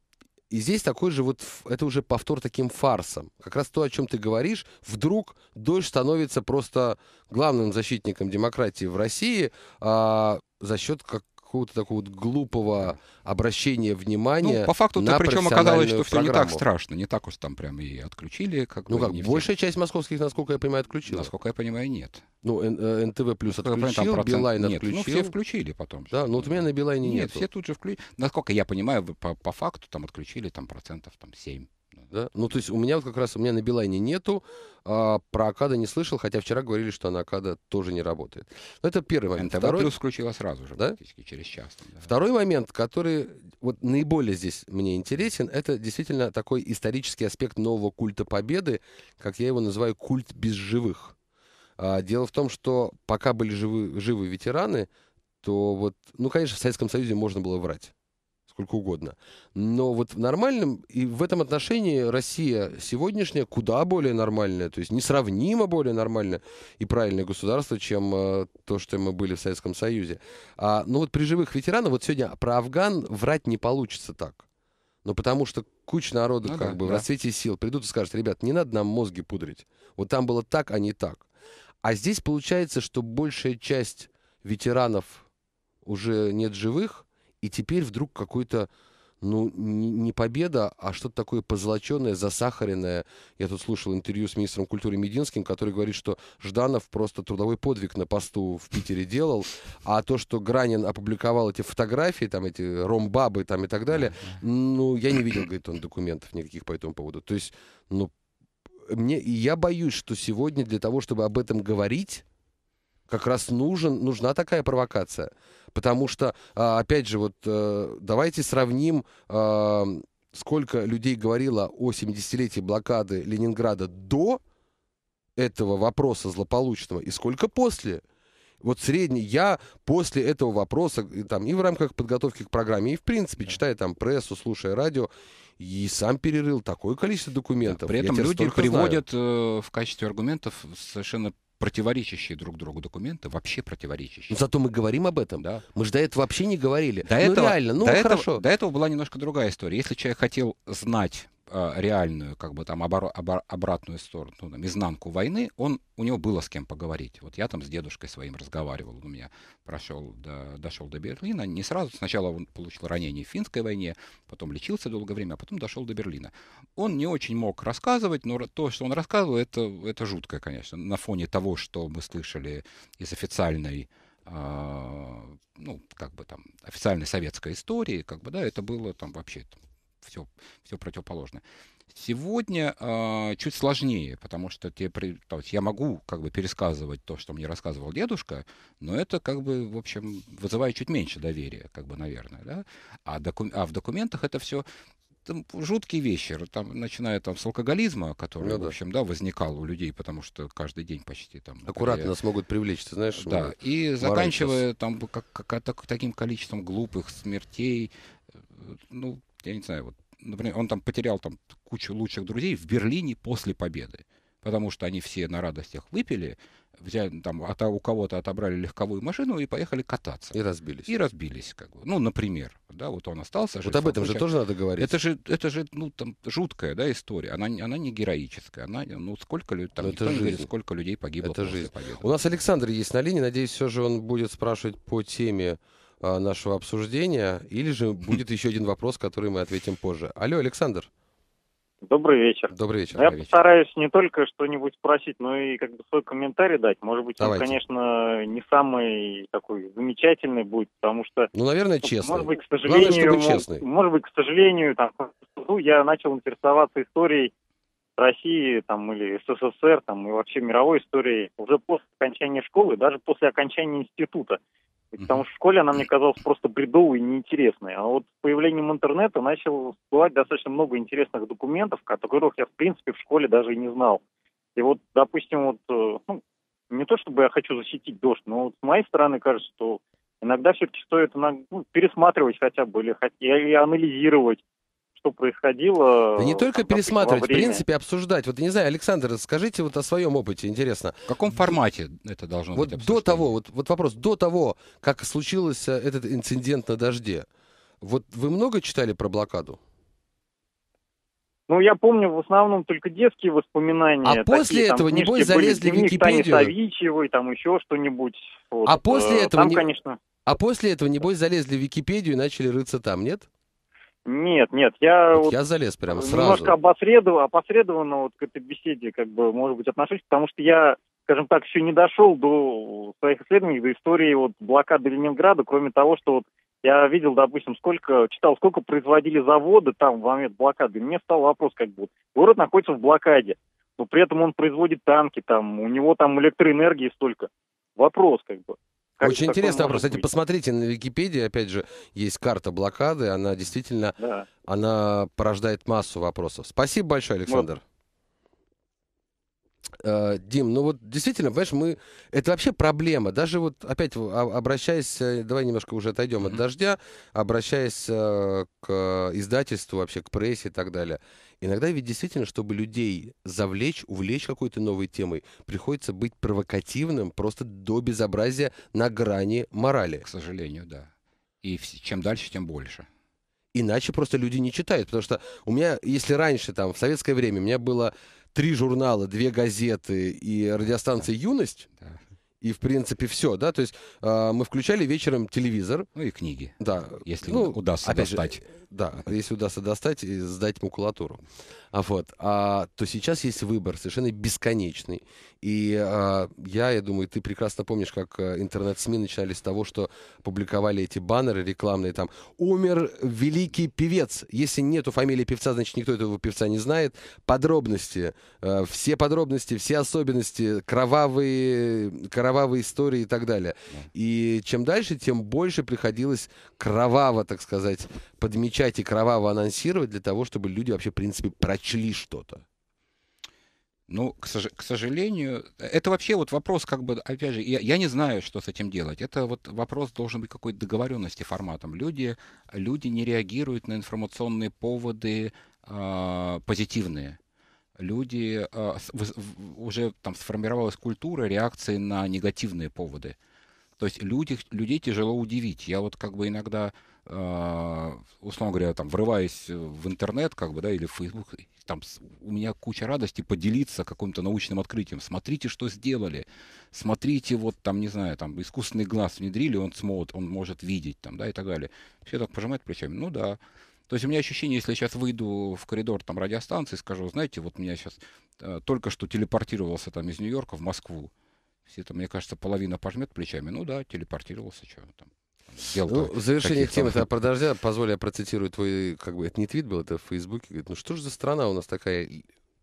и здесь такой же вот, это уже повтор таким фарсом. Как раз то, о чем ты говоришь, вдруг Дождь становится просто главным защитником демократии в России а, за счет как какого-то такого глупого обращения внимания. Ну, по факту, на причем оказалось, что все не так страшно, не так уж там прям и отключили. Как ну бы, как, большая все... часть московских, насколько я понимаю, отключила. Насколько я понимаю, нет. Ну, НТВ э, плюс отключил, понимаю, Билайн нет, отключил. Ну, все включили потом. Да, но ну, вот у меня на Билайне нет. Нету. все тут же включили. Насколько я понимаю, по, по факту там отключили там процентов там 7. Да? Ну, то есть у меня вот как раз, у меня на Билайне нету, а, про Акада не слышал, хотя вчера говорили, что на Акада тоже не работает. Но это первый момент. НТВ Второй... плюс включила сразу же, да? через час. Да. Второй момент, который вот наиболее здесь мне интересен, это действительно такой исторический аспект нового культа победы, как я его называю, культ безживых. А, дело в том, что пока были живы, живы ветераны, то вот, ну, конечно, в Советском Союзе можно было врать сколько угодно. Но вот в нормальном, и в этом отношении Россия сегодняшняя куда более нормальная, то есть несравнимо более нормальная и правильное государство, чем э, то, что мы были в Советском Союзе. А, ну вот при живых ветеранах, вот сегодня про Афган врать не получится так. Ну, потому что куча народу ну, как да, бы да. в расцвете сил придут и скажут, ребят, не надо нам мозги пудрить. Вот там было так, а не так. А здесь получается, что большая часть ветеранов уже нет живых, и теперь вдруг какой-то ну, не победа, а что-то такое позолоченное, засахаренное. Я тут слушал интервью с министром культуры Мединским, который говорит, что Жданов просто трудовой подвиг на посту в Питере делал, а то, что Гранин опубликовал эти фотографии, там эти ромбабы там и так далее, ну, я не видел, говорит он, документов никаких по этому поводу. То есть, ну, мне, я боюсь, что сегодня для того, чтобы об этом говорить, как раз нужен, нужна такая провокация. Потому что, а, опять же, вот э, давайте сравним а, сколько людей говорило о 70-летии блокады Ленинграда до этого вопроса злополучного и сколько после. Вот средний я после этого вопроса там, и в рамках подготовки к программе, и в принципе, читая там прессу, слушая радио, и сам перерыл такое количество документов. Да, при этом люди приводят знаю. Э, в качестве аргументов совершенно противоречащие друг другу документы, вообще противоречащие. Зато мы говорим об этом. Да. Мы же до этого вообще не говорили. До ну, этого, реально, ну, до хорошо. Этого, до этого была немножко другая история. Если человек хотел знать а, реальную, как бы там обор- обор- обратную сторону, ну, там, изнанку войны, он, у него было с кем поговорить. Вот я там с дедушкой своим разговаривал, он у меня прошел, до, дошел до Берлина, не сразу, сначала он получил ранение в финской войне, потом лечился долгое время, а потом дошел до Берлина. Он не очень мог рассказывать, но то, что он рассказывал, это, это жутко, конечно, на фоне того, что мы слышали из официальной а, ну, как бы там, официальной советской истории, как бы, да, это было там вообще там, все, все противоположное. Сегодня э, чуть сложнее, потому что те то есть я могу как бы пересказывать то, что мне рассказывал дедушка, но это как бы, в общем, вызывает чуть меньше доверия, как бы, наверное, да? А, доку, а в документах это все там жуткие вещи, там, начиная там с алкоголизма, который, ну, да. в общем, да, возникал у людей, потому что каждый день почти там... Аккуратно я... нас могут привлечь, ты знаешь? Да, и заканчивая сейчас. там как, как, так, таким количеством глупых смертей, э, ну, я не знаю, вот, например, он там потерял там кучу лучших друзей в Берлине после победы, потому что они все на радостях выпили, взяли там от, у кого-то отобрали легковую машину и поехали кататься. И разбились. И разбились, как бы. Ну, например, да, вот он остался. Вот об этом же тоже надо говорить. Это же, это же, ну, там жуткая, да, история. Она, она не героическая. Она, ну, сколько людей, там, это жизнь. говорит, сколько людей погибло это после жизнь. победы. У нас Александр есть на линии. Надеюсь, все же он будет спрашивать по теме а, нашего обсуждения, или же будет еще один вопрос, который мы ответим позже. Алло, Александр. Добрый вечер. Добрый вечер. Ну, я постараюсь не только что-нибудь спросить, но и как бы свой комментарий дать. Может быть, Давайте. он, конечно, не самый такой замечательный будет, потому что... Ну, наверное, честный. Может быть, к сожалению... Главное, честный. Может быть, к сожалению, там, ну, я начал интересоваться историей России там, или СССР там, и вообще мировой истории уже после окончания школы, даже после окончания института. Потому что в школе она мне казалась просто бредовой и неинтересной. А вот с появлением интернета начал всплывать достаточно много интересных документов, о которых я, в принципе, в школе даже и не знал. И вот, допустим, вот, э, ну, не то чтобы я хочу защитить дождь, но вот с моей стороны кажется, что иногда все-таки стоит ну, пересматривать хотя бы или, или анализировать что происходило. Да не э, только там, пересматривать, в принципе, обсуждать. Вот, не знаю, Александр, скажите вот о своем опыте, интересно. В каком формате это должно вот быть Вот до того, вот, вот вопрос, до того, как случился э, этот инцидент на дожде, вот вы много читали про блокаду? Ну, я помню в основном только детские воспоминания. А такие, после там, этого, небось, залезли в Википедию. Таня там еще что-нибудь. Вот. А после э, этого... Там, не... конечно... А после этого, небось, залезли в Википедию и начали рыться там, нет? Нет, нет, я... Вот я залез прямо сразу. Немножко обосредованно, опосредованно вот к этой беседе, как бы, может быть, отношусь, потому что я, скажем так, еще не дошел до своих исследований, до истории вот блокады Ленинграда, кроме того, что вот я видел, допустим, сколько, читал, сколько производили заводы там в момент блокады. мне стал вопрос, как бы, город находится в блокаде, но при этом он производит танки, там, у него там электроэнергии столько. Вопрос, как бы. Как Очень интересный вопрос. Кстати, посмотрите на Википедии, опять же, есть карта блокады, она действительно, да. она порождает массу вопросов. Спасибо большое, Александр. Вот. Э, Дим, ну вот действительно, понимаешь, мы... Это вообще проблема. Даже вот опять а, обращаясь... Э, давай немножко уже отойдем mm-hmm. от дождя. Обращаясь э, к издательству, вообще к прессе и так далее. Иногда ведь действительно, чтобы людей завлечь, увлечь какой-то новой темой, приходится быть провокативным просто до безобразия на грани морали. К сожалению, да. И чем дальше, тем больше. Иначе просто люди не читают. Потому что у меня, если раньше, там, в советское время, у меня было три журнала, две газеты и радиостанция «Юность». Да. И, в принципе, все, да, то есть э, мы включали вечером телевизор. Ну и книги. Да. Если ну, удастся опять достать. Же, да, если удастся достать и сдать макулатуру. А вот, а, то сейчас есть выбор совершенно бесконечный. И э, я, я думаю, ты прекрасно помнишь, как э, интернет-СМИ начинали с того, что публиковали эти баннеры рекламные там «Умер великий певец». Если нету фамилии певца, значит, никто этого певца не знает. Подробности, э, все подробности, все особенности, кровавые, кровавые истории и так далее. И чем дальше, тем больше приходилось кроваво, так сказать, подмечать и кроваво анонсировать для того, чтобы люди вообще, в принципе, прочли что-то. Ну, к, сож- к сожалению, это вообще вот вопрос, как бы, опять же, я, я не знаю, что с этим делать. Это вот вопрос должен быть какой-то договоренности форматом. Люди, люди не реагируют на информационные поводы э, позитивные. Люди, э, в, в, уже там сформировалась культура реакции на негативные поводы. То есть люди, людей тяжело удивить. Я вот как бы иногда а, условно говоря, там, врываясь в интернет, как бы, да, или в Facebook, там у меня куча радости поделиться каким-то научным открытием. Смотрите, что сделали. Смотрите, вот там, не знаю, там, искусственный глаз внедрили, он смотрит, он может видеть, там, да, и так далее. Все так пожимают плечами. Ну да. То есть у меня ощущение, если я сейчас выйду в коридор там радиостанции, скажу, знаете, вот меня сейчас э, только что телепортировался там из Нью-Йорка в Москву. Все там, мне кажется, половина пожмет плечами. Ну да, телепортировался, что там. Дело ну, в завершение темы про *laughs* продажа, позволь, я процитирую твой, как бы, это не твит был, это в Фейсбуке. Говорит, ну что же за страна у нас такая?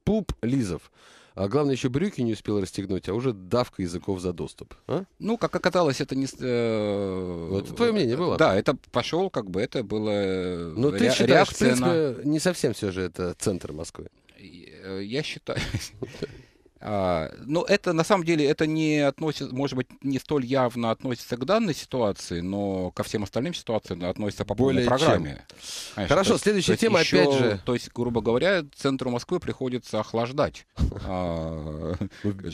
Пуп Лизов. А главное, еще брюки не успел расстегнуть, а уже давка языков за доступ. А? Ну, как оказалось, это не... Э, ну, это твое мнение э, было. Да, это пошел, как бы, это было... Э, Но ну, ре- ты считаешь, в принципе, на... не совсем все же это центр Москвы. Э, я считаю... *laughs* А, но ну, это на самом деле это не относится, может быть, не столь явно относится к данной ситуации, но ко всем остальным ситуациям относится по полной программе. Чем. Конечно, Хорошо, то, следующая то тема еще, опять же. То есть, грубо говоря, центру Москвы приходится охлаждать *laughs* а,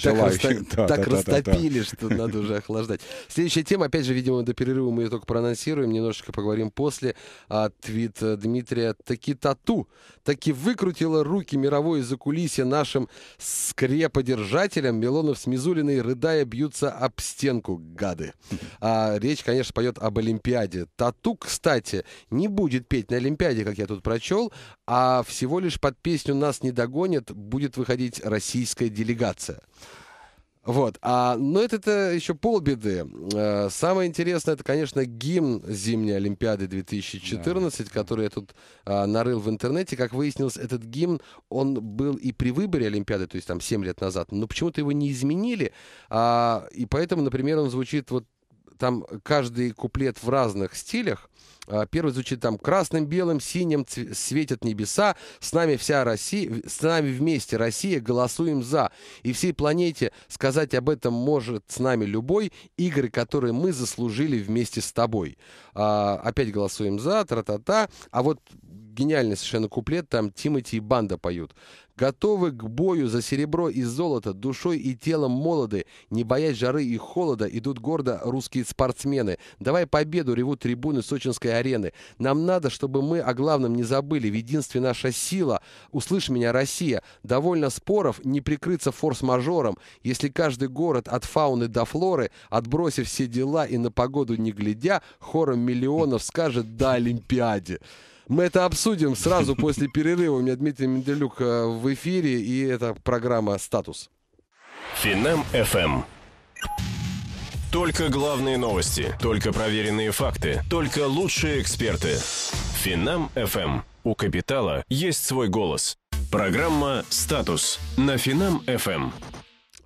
Так *laughs* растопили, что надо уже охлаждать. Следующая тема, опять же, видимо, до перерыва мы ее только проанонсируем, немножечко поговорим после. Твит Дмитрия таки тату, таки выкрутила руки мировое закулисье нашим скрепой поддержателям Милонов с Мизулиной, рыдая, бьются об стенку, гады. А, речь, конечно, пойдет об Олимпиаде. Тату, кстати, не будет петь на Олимпиаде, как я тут прочел, а всего лишь под песню «Нас не догонят» будет выходить российская делегация. Вот. А, но ну, это, это еще полбеды. Э, самое интересное, это, конечно, гимн зимней Олимпиады 2014, да. который я тут а, нарыл в интернете. Как выяснилось, этот гимн, он был и при выборе Олимпиады, то есть там 7 лет назад, но почему-то его не изменили. А, и поэтому, например, он звучит вот там каждый куплет в разных стилях. А, первый звучит там «Красным, белым, синим светят небеса, с нами вся Россия, с нами вместе Россия, голосуем за». И всей планете сказать об этом может с нами любой, игры, которые мы заслужили вместе с тобой. А, опять голосуем за, тра-та-та. А вот гениальный совершенно куплет, там Тимати и Банда поют. Готовы к бою за серебро и золото, душой и телом молоды, не боясь жары и холода, идут гордо русские спортсмены. Давай победу, ревут трибуны сочинской арены. Нам надо, чтобы мы о главном не забыли. В единстве наша сила. Услышь меня, Россия. Довольно споров не прикрыться форс-мажором. Если каждый город от фауны до флоры, отбросив все дела и на погоду не глядя, хором миллионов скажет да Олимпиаде». Мы это обсудим сразу после перерыва. У меня Дмитрий Менделюк э, в эфире, и это программа «Статус». Финам FM. Только главные новости, только проверенные факты, только лучшие эксперты. Финам FM. Эм. У капитала есть свой голос. Программа «Статус» на Финам FM. Эм».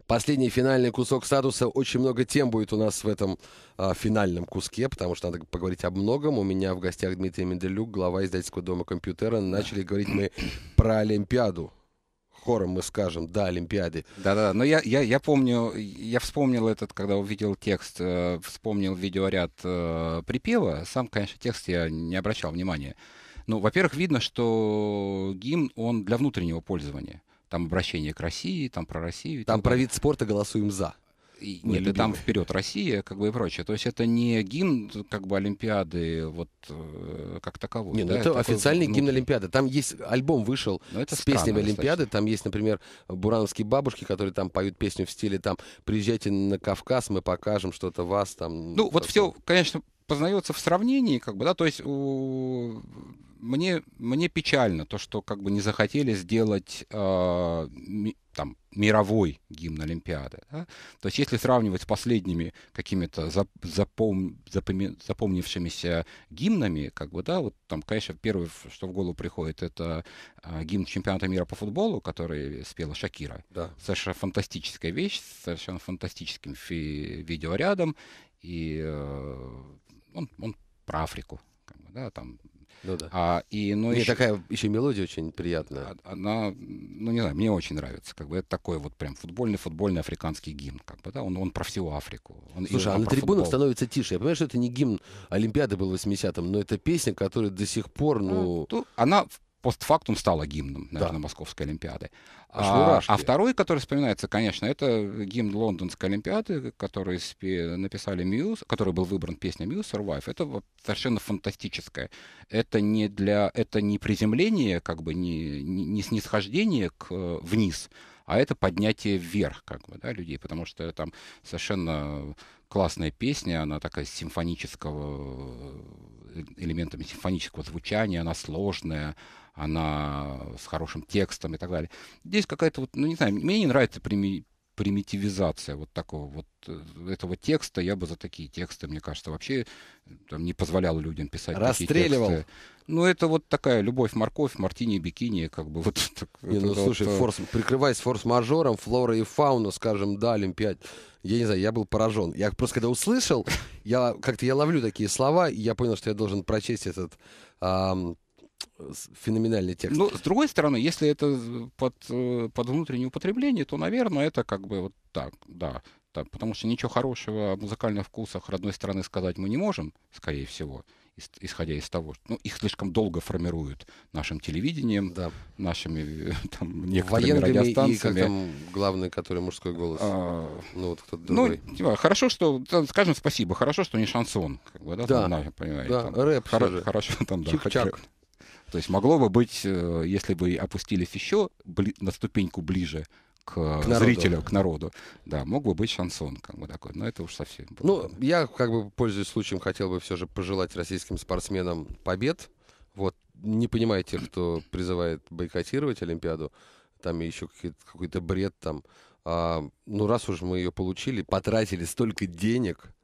Последний финальный кусок статуса. Очень много тем будет у нас в этом э, финальном куске, потому что надо поговорить об многом. У меня в гостях Дмитрий Менделюк, глава издательского дома компьютера. Начали говорить мы про Олимпиаду хором мы скажем «да, Олимпиаде». Да-да, но я, я, я помню, я вспомнил этот, когда увидел текст, э, вспомнил видеоряд э, припева, сам, конечно, текст я не обращал внимания. Ну, во-первых, видно, что гимн, он для внутреннего пользования. Там обращение к России, там про Россию. Там про вид спорта голосуем за. И, ну, нет, любимый. и там вперед Россия, как бы и прочее. То есть это не гимн как бы Олимпиады вот э, как таковой. Нет, ну, да? это, это официальный такой, гимн Олимпиады. Там есть альбом вышел ну, с песнями Олимпиады. Там есть, например, бурановские бабушки, которые там поют песню в стиле там «Приезжайте на Кавказ, мы покажем что-то вас там». Ну вот все, конечно, познается в сравнении, как бы, да, то есть у... мне, мне печально то, что как бы не захотели сделать э, там, мировой гимн Олимпиады. Да? То есть если сравнивать с последними какими-то запом, запоми, запомнившимися гимнами, как бы, да, вот там, конечно, первое, что в голову приходит, это э, гимн чемпионата мира по футболу, который спела Шакира. Да. Совершенно фантастическая вещь, совершенно фантастическим фи- видеорядом. И э, он, он про Африку, как бы, да, там. Ну да. А, и, ну, и еще, такая еще мелодия очень приятная. А, она, ну не знаю, мне очень нравится, как бы это такой вот прям футбольный футбольный африканский гимн, как бы, да, он, он про всю Африку. Он, Слушай, а на трибунах футбол. становится тише. Я понимаю, что это не гимн Олимпиады был в 80-м, но это песня, которая до сих пор, ну, ну она постфактум стала гимном, наверное, да. Московской Олимпиады. А, а второй, который вспоминается, конечно, это гимн Лондонской Олимпиады, который написали Мьюз, который был выбран песня Мьюз Survive. Это совершенно фантастическое. Это не для, это не приземление, как бы не, не снисхождение к, э, вниз, а это поднятие вверх, как бы, да, людей, потому что там совершенно классная песня, она такая симфонического э, элементами симфонического звучания, она сложная, она с хорошим текстом и так далее. Здесь какая-то, вот, ну не знаю, мне не нравится прими, примитивизация вот такого вот э, этого текста. Я бы за такие тексты, мне кажется, вообще э, там, не позволял людям писать Расстреливал. такие тексты. Ну, это вот такая любовь, морковь, мартини, бикини, как бы вот. *laughs* Так, не, ну, вот, слушай, вот, э, форс, прикрываясь форс-мажором, флора и фауна, скажем, да, Олимпиад. Я не знаю, я был поражен. Я просто когда услышал, я как-то я ловлю такие слова, и я понял, что я должен прочесть этот феноменальный текст. Ну, с другой стороны, если это под, э, под внутреннее употребление, то, наверное, это как бы вот так, да. Так, потому что ничего хорошего о музыкальных вкусах родной страны сказать мы не можем, скорее всего, исходя из того, что ну, их слишком долго формируют нашим телевидением, да. нашими э, там, некоторыми Военными радиостанциями. И, как там, главный, который мужской голос. А, ну, вот кто-то ну, другой. Ну, типа, хорошо, что, скажем спасибо, хорошо, что не шансон. Как бы, да, да. Там, понимаете, да, там, рэп. Хор- хорошо, там, да, Чик-чак. То есть могло бы быть, э, если бы опустились еще на ступеньку ближе к, э, к зрителю, к народу. Да, мог бы быть шансон, как бы такой. Но это уж совсем. Было, ну, я, как бы, пользуясь случаем, хотел бы все же пожелать российским спортсменам побед. Вот, не понимаю тех, кто призывает бойкотировать Олимпиаду. Там еще какой-то бред там. А, ну, раз уж мы ее получили, потратили столько денег,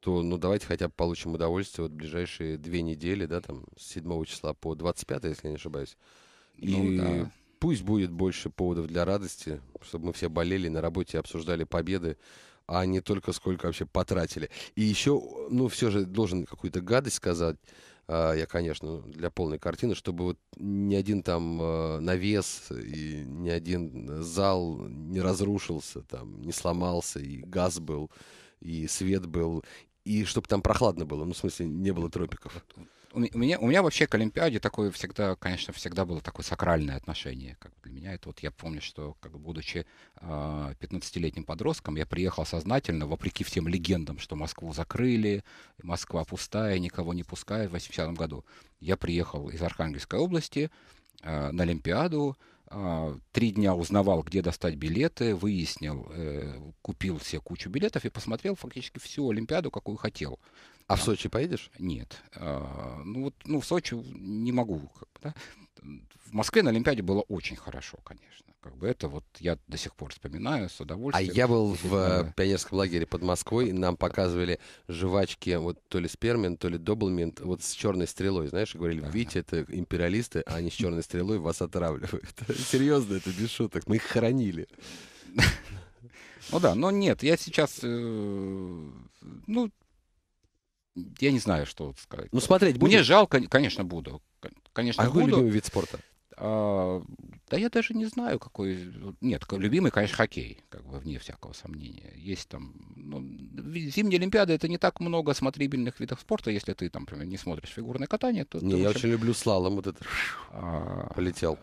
то ну давайте хотя бы получим удовольствие вот ближайшие две недели, да, там с 7 числа по 25, если я не ошибаюсь. Ну и ну, да. пусть будет больше поводов для радости, чтобы мы все болели на работе, и обсуждали победы, а не только сколько вообще потратили. И еще, ну, все же должен какую-то гадость сказать, а, я, конечно, для полной картины, чтобы вот ни один там а, навес и ни один зал не разрушился, там, не сломался, и газ был и свет был, и чтобы там прохладно было, ну, в смысле, не было тропиков. У меня, у меня вообще к Олимпиаде такое всегда, конечно, всегда было такое сакральное отношение. Как для меня это вот я помню, что как будучи э, а, 15-летним подростком, я приехал сознательно, вопреки всем легендам, что Москву закрыли, Москва пустая, никого не пускают в 80-м году. Я приехал из Архангельской области э, на Олимпиаду, а, три дня узнавал, где достать билеты, выяснил, э, купил себе кучу билетов и посмотрел фактически всю Олимпиаду, какую хотел. А в Сочи поедешь? Нет. А, ну, вот, ну, в Сочи не могу. Да? В Москве на Олимпиаде было очень хорошо, конечно. Как бы это вот я до сих пор вспоминаю с а удовольствием. А я был в э, пионерском лагере под Москвой, и нам показывали жвачки, вот то ли спермин, то ли доблмент, вот с черной стрелой, знаешь, и говорили, видите, это империалисты, а они с черной стрелой вас отравливают. *laughs* Серьезно, это без шуток, мы их хоронили. *laughs* Ну да, но нет, я сейчас, э, ну, я не знаю, что сказать. Ну, смотреть будешь? Мне жалко, конечно, буду. Конечно, а какой любимый вид спорта? А, да я даже не знаю, какой... Нет, любимый, конечно, хоккей, как бы вне всякого сомнения. Есть там... Ну, зимние Олимпиады, это не так много смотрибельных видов спорта. Если ты, там, например, не смотришь фигурное катание, то... Не, ты, я очень люблю слалом вот этот А, полетел.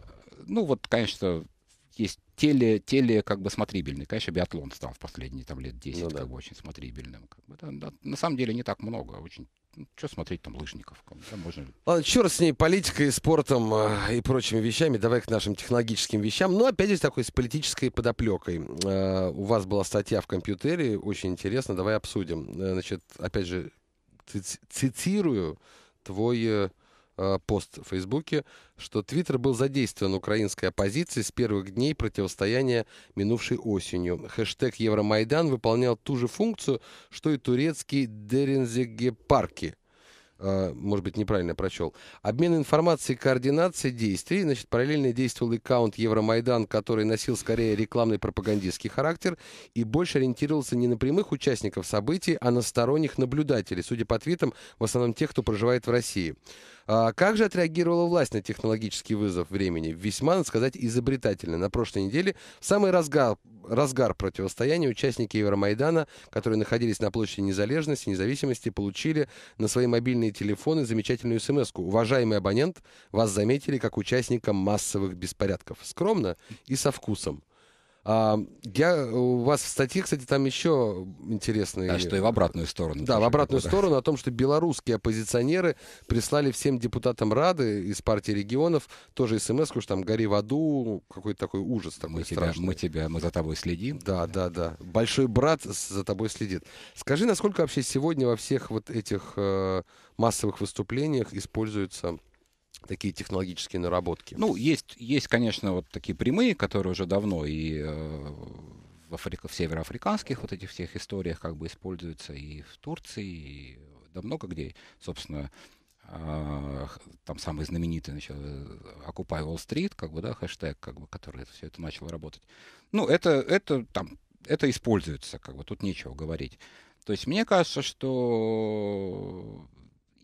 Ну, вот, конечно, есть теле, теле как бы смотрибельный. Конечно, биатлон стал в последние там, лет 10 ну, да. как бы очень смотрибельным. Как бы, да, да, на самом деле не так много, очень что смотреть там лыжников? Да, можно... Ладно, черт с ней, политикой, спортом э, и прочими вещами. Давай к нашим технологическим вещам. Но ну, опять же такой с политической подоплекой. Э, у вас была статья в компьютере, очень интересно, давай обсудим. Э, значит, опять же, ци цитирую твой э, Э, пост в Фейсбуке, что Твиттер был задействован украинской оппозицией с первых дней противостояния минувшей осенью. Хэштег «Евромайдан» выполнял ту же функцию, что и турецкий парки, э, может быть, неправильно прочел. Обмен информацией, координация действий. Значит, параллельно действовал аккаунт Евромайдан, который носил скорее рекламный пропагандистский характер и больше ориентировался не на прямых участников событий, а на сторонних наблюдателей, судя по твитам, в основном тех, кто проживает в России. А как же отреагировала власть на технологический вызов времени? Весьма, надо сказать, изобретательно. На прошлой неделе в самый разгар, разгар противостояния участники Евромайдана, которые находились на площади Незалежности, Независимости, получили на свои мобильные телефоны замечательную смс -ку. «Уважаемый абонент, вас заметили как участника массовых беспорядков. Скромно и со вкусом». А, я, э, у вас в статье, кстати, там еще интересные... А что и в обратную сторону. Да, в обратную туда. сторону о том, что белорусские оппозиционеры прислали всем депутатам Рады из партии регионов тоже смс что там «Гори в аду», какой-то такой ужас такой мы страшный. Тебя, мы тебя, мы за тобой следим. Да, да, да. Большой брат за тобой следит. Скажи, насколько вообще сегодня во всех вот этих э, массовых выступлениях используются такие технологические наработки? Ну, есть, есть, конечно, вот такие прямые, которые уже давно и э, в, Африка, в североафриканских вот этих всех историях как бы используются и в Турции, и давно много где, собственно, а, там самый знаменитый значит, Occupy Wall Street, как бы, да, хэштег, как бы, который все это начал работать. Ну, это, это там, это используется, как бы, тут нечего говорить. То есть мне кажется, что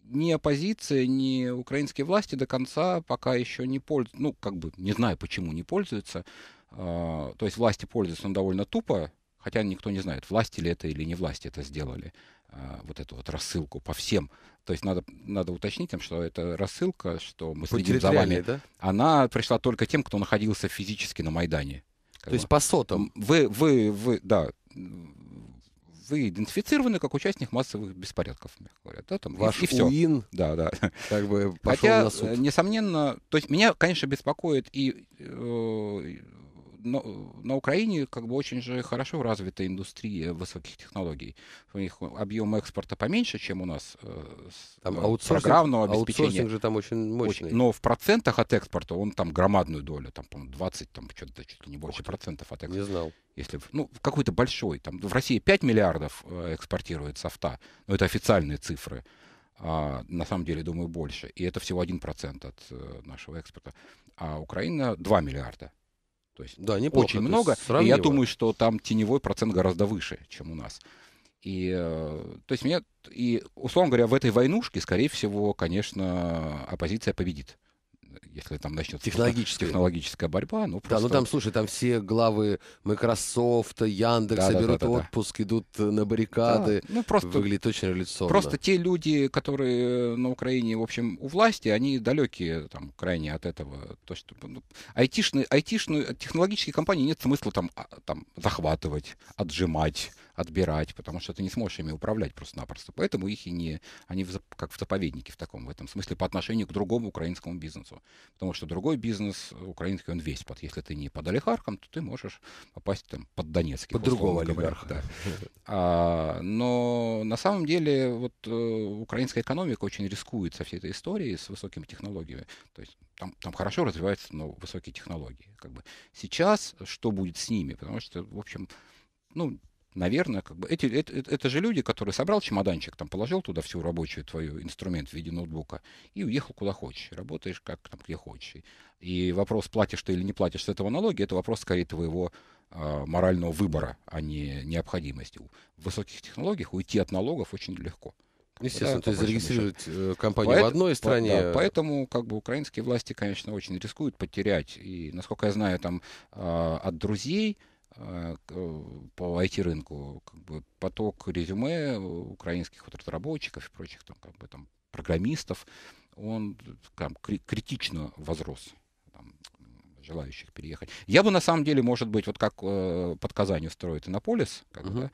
ни оппозиция, ни украинские власти до конца пока еще не пользуются, ну, как бы, не знаю, почему не пользуются. А, то есть власти пользуются но довольно тупо, хотя никто не знает, власти ли это или не власти это сделали, а, вот эту вот рассылку по всем. То есть надо, надо уточнить им, что это рассылка, что мы следим за вами. Да? Она пришла только тем, кто находился физически на Майдане. То есть по сотам? Вы, вы, вы, да, вы идентифицированы как участник массовых беспорядков, мягко говоря. Да, там, Ваш и, и все. УИН да, да. как бы пошел Хотя, на суд. Э, несомненно, то есть меня, конечно, беспокоит и э, но на Украине как бы очень же хорошо развита индустрия высоких технологий. У них объем экспорта поменьше, чем у нас э, там э, аутсорсинг, программного обеспечения. Аутсорсинг же там очень мощный. но в процентах от экспорта он там громадную долю, там, по-моему, 20, там, что-то чуть ли не больше Ух процентов от экспорта. Не знал. Если, ну, какой-то большой. Там, в России 5 миллиардов э, экспортирует софта, но ну, это официальные цифры а, на самом деле, думаю, больше. И это всего 1% от э, нашего экспорта. А Украина 2 миллиарда. То есть да, неплохо, очень много. Сравнило. И я думаю, что там теневой процент гораздо выше, чем у нас. И, э, то есть, мне и, условно говоря, в этой войнушке, скорее всего, конечно, оппозиция победит если там начнется технологическая, технологическая борьба. Ну, просто... Да, ну там, слушай, там все главы Microsoft, Яндекса да, берут да, да, отпуск, да. идут на баррикады. Да. Ну, просто, выглядит очень революционно. Просто те люди, которые на Украине, в общем, у власти, они далекие там крайне от этого. То есть, ну, айтишные, айтишные, технологические компании нет смысла там, а, там захватывать, отжимать, отбирать, потому что ты не сможешь ими управлять просто-напросто. Поэтому их и не... Они в, как в заповеднике в таком, в этом смысле, по отношению к другому украинскому бизнесу. Потому что другой бизнес украинский, он весь под. Если ты не под олигархом, то ты можешь попасть там под Донецкий. Под другого олигарха. да. *laughs* а, но на самом деле вот э, украинская экономика очень рискует со всей этой историей, с высокими технологиями. То есть там, там хорошо развиваются но высокие технологии. Как бы. Сейчас что будет с ними? Потому что, в общем, ну, наверное, как бы эти, это, э, это же люди, которые собрал чемоданчик, там положил туда всю рабочую твою инструмент в виде ноутбука и уехал куда хочешь, работаешь как там где хочешь. И вопрос, платишь ты или не платишь с этого налоги, это вопрос скорее твоего э, морального выбора, а не необходимости. В высоких технологиях уйти от налогов очень легко. Естественно, да, то есть зарегистрировать э, компанию Поэт, в одной стране. По, да, поэтому как бы украинские власти, конечно, очень рискуют потерять. И, насколько я знаю, там э, от друзей Э, э, по IT-рынку. Как бы поток резюме украинских вот разработчиков и прочих там, как бы, там, программистов, он там, критично возрос там, желающих переехать. Я бы на самом деле, может быть, вот как э, под Казанью устроит Иннополис, как, uh-huh. да,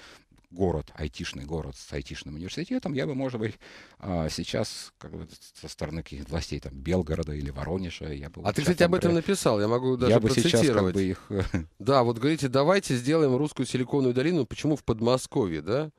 город, айтишный город с айтишным университетом, я бы, может быть, а, сейчас как бы, со стороны каких-то властей там, Белгорода или Воронежа... Я бы а ты, кстати, об этом написал, я могу даже я процитировать. сейчас, как бы их... *laughs* Да, вот говорите, давайте сделаем русскую силиконовую долину, почему в Подмосковье, да?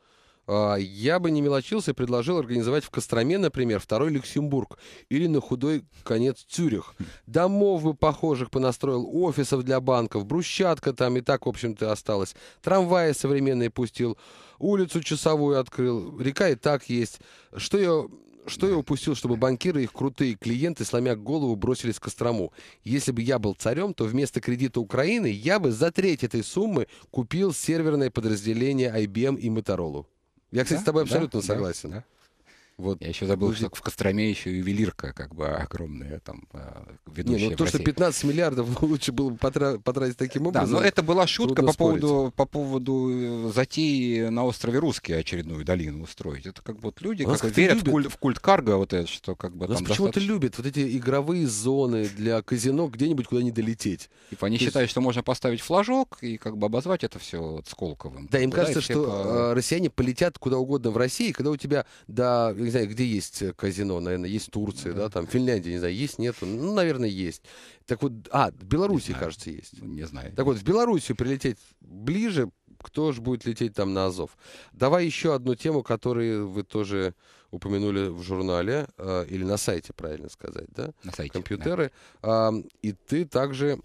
А, я бы не мелочился и предложил организовать в Костроме, например, второй Люксембург или на худой конец Цюрих. Домов бы похожих понастроил, офисов для банков, брусчатка там и так, в общем-то, осталась. Трамваи современные пустил, улицу часовую открыл, река и так есть. Что я что я упустил, чтобы банкиры их крутые клиенты, сломя голову, бросились к Кострому? Если бы я был царем, то вместо кредита Украины я бы за треть этой суммы купил серверное подразделение IBM и Motorola. Я, кстати, да? с тобой абсолютно да? согласен. Да? Вот. Я еще забыл, что в Костроме еще ювелирка как бы огромная там ведущая. Э, не, ну, то, что 15 миллиардов *laughs* лучше было бы потратить таким образом. Да, но это была шутка по поводу, по поводу э, затеи на острове Русский очередную долину устроить. Это как бы вот люди как верят любят. в культ, в культ карго вот это, что как бы Нас почему-то достаточно... любят вот эти игровые зоны для казино где-нибудь куда не долететь. Типа они то считают, есть... что можно поставить флажок и как бы обозвать это все вот сколковым. Да, им куда кажется, что по... Э, россияне полетят куда угодно в России, когда у тебя до не знаю, где есть э, казино, наверное, есть Турция, да, да там Финляндия, не знаю, есть, нет, ну, наверное, есть. Так вот, а, в Беларуси, кажется, есть. Не знаю. Так вот, в Беларуси прилететь ближе, кто же будет лететь там на Азов? Давай еще одну тему, которую вы тоже упомянули в журнале, э, или на сайте, правильно сказать, да? На сайте, Компьютеры. Да. Э, и ты также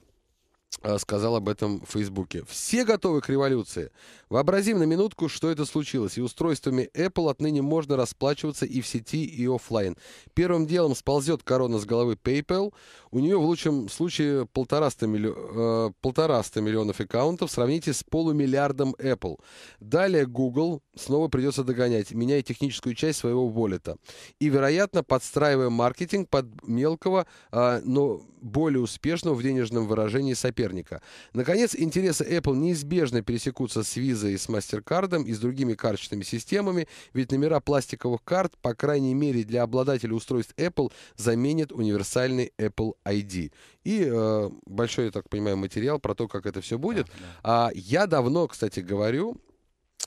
Э, сказал об этом в Фейсбуке. Все готовы к революции. Вообразим на минутку, что это случилось. И устройствами Apple отныне можно расплачиваться и в сети, и офлайн. Первым делом сползет корона с головы PayPal. У нее в лучшем случае полтораста, миллион, э, полтораста миллионов аккаунтов. Сравните с полумиллиардом Apple. Далее Google снова придется догонять, меняя техническую часть своего воллета. И, вероятно, подстраивая маркетинг под мелкого, э, но более успешного в денежном выражении соперника соперника. Наконец, интересы Apple неизбежно пересекутся с Visa и с MasterCard и с другими карточными системами, ведь номера пластиковых карт, по крайней мере для обладателей устройств Apple, заменят универсальный Apple ID. И э, большой, я так понимаю, материал про то, как это все будет. Да, да. А, я давно, кстати, говорю,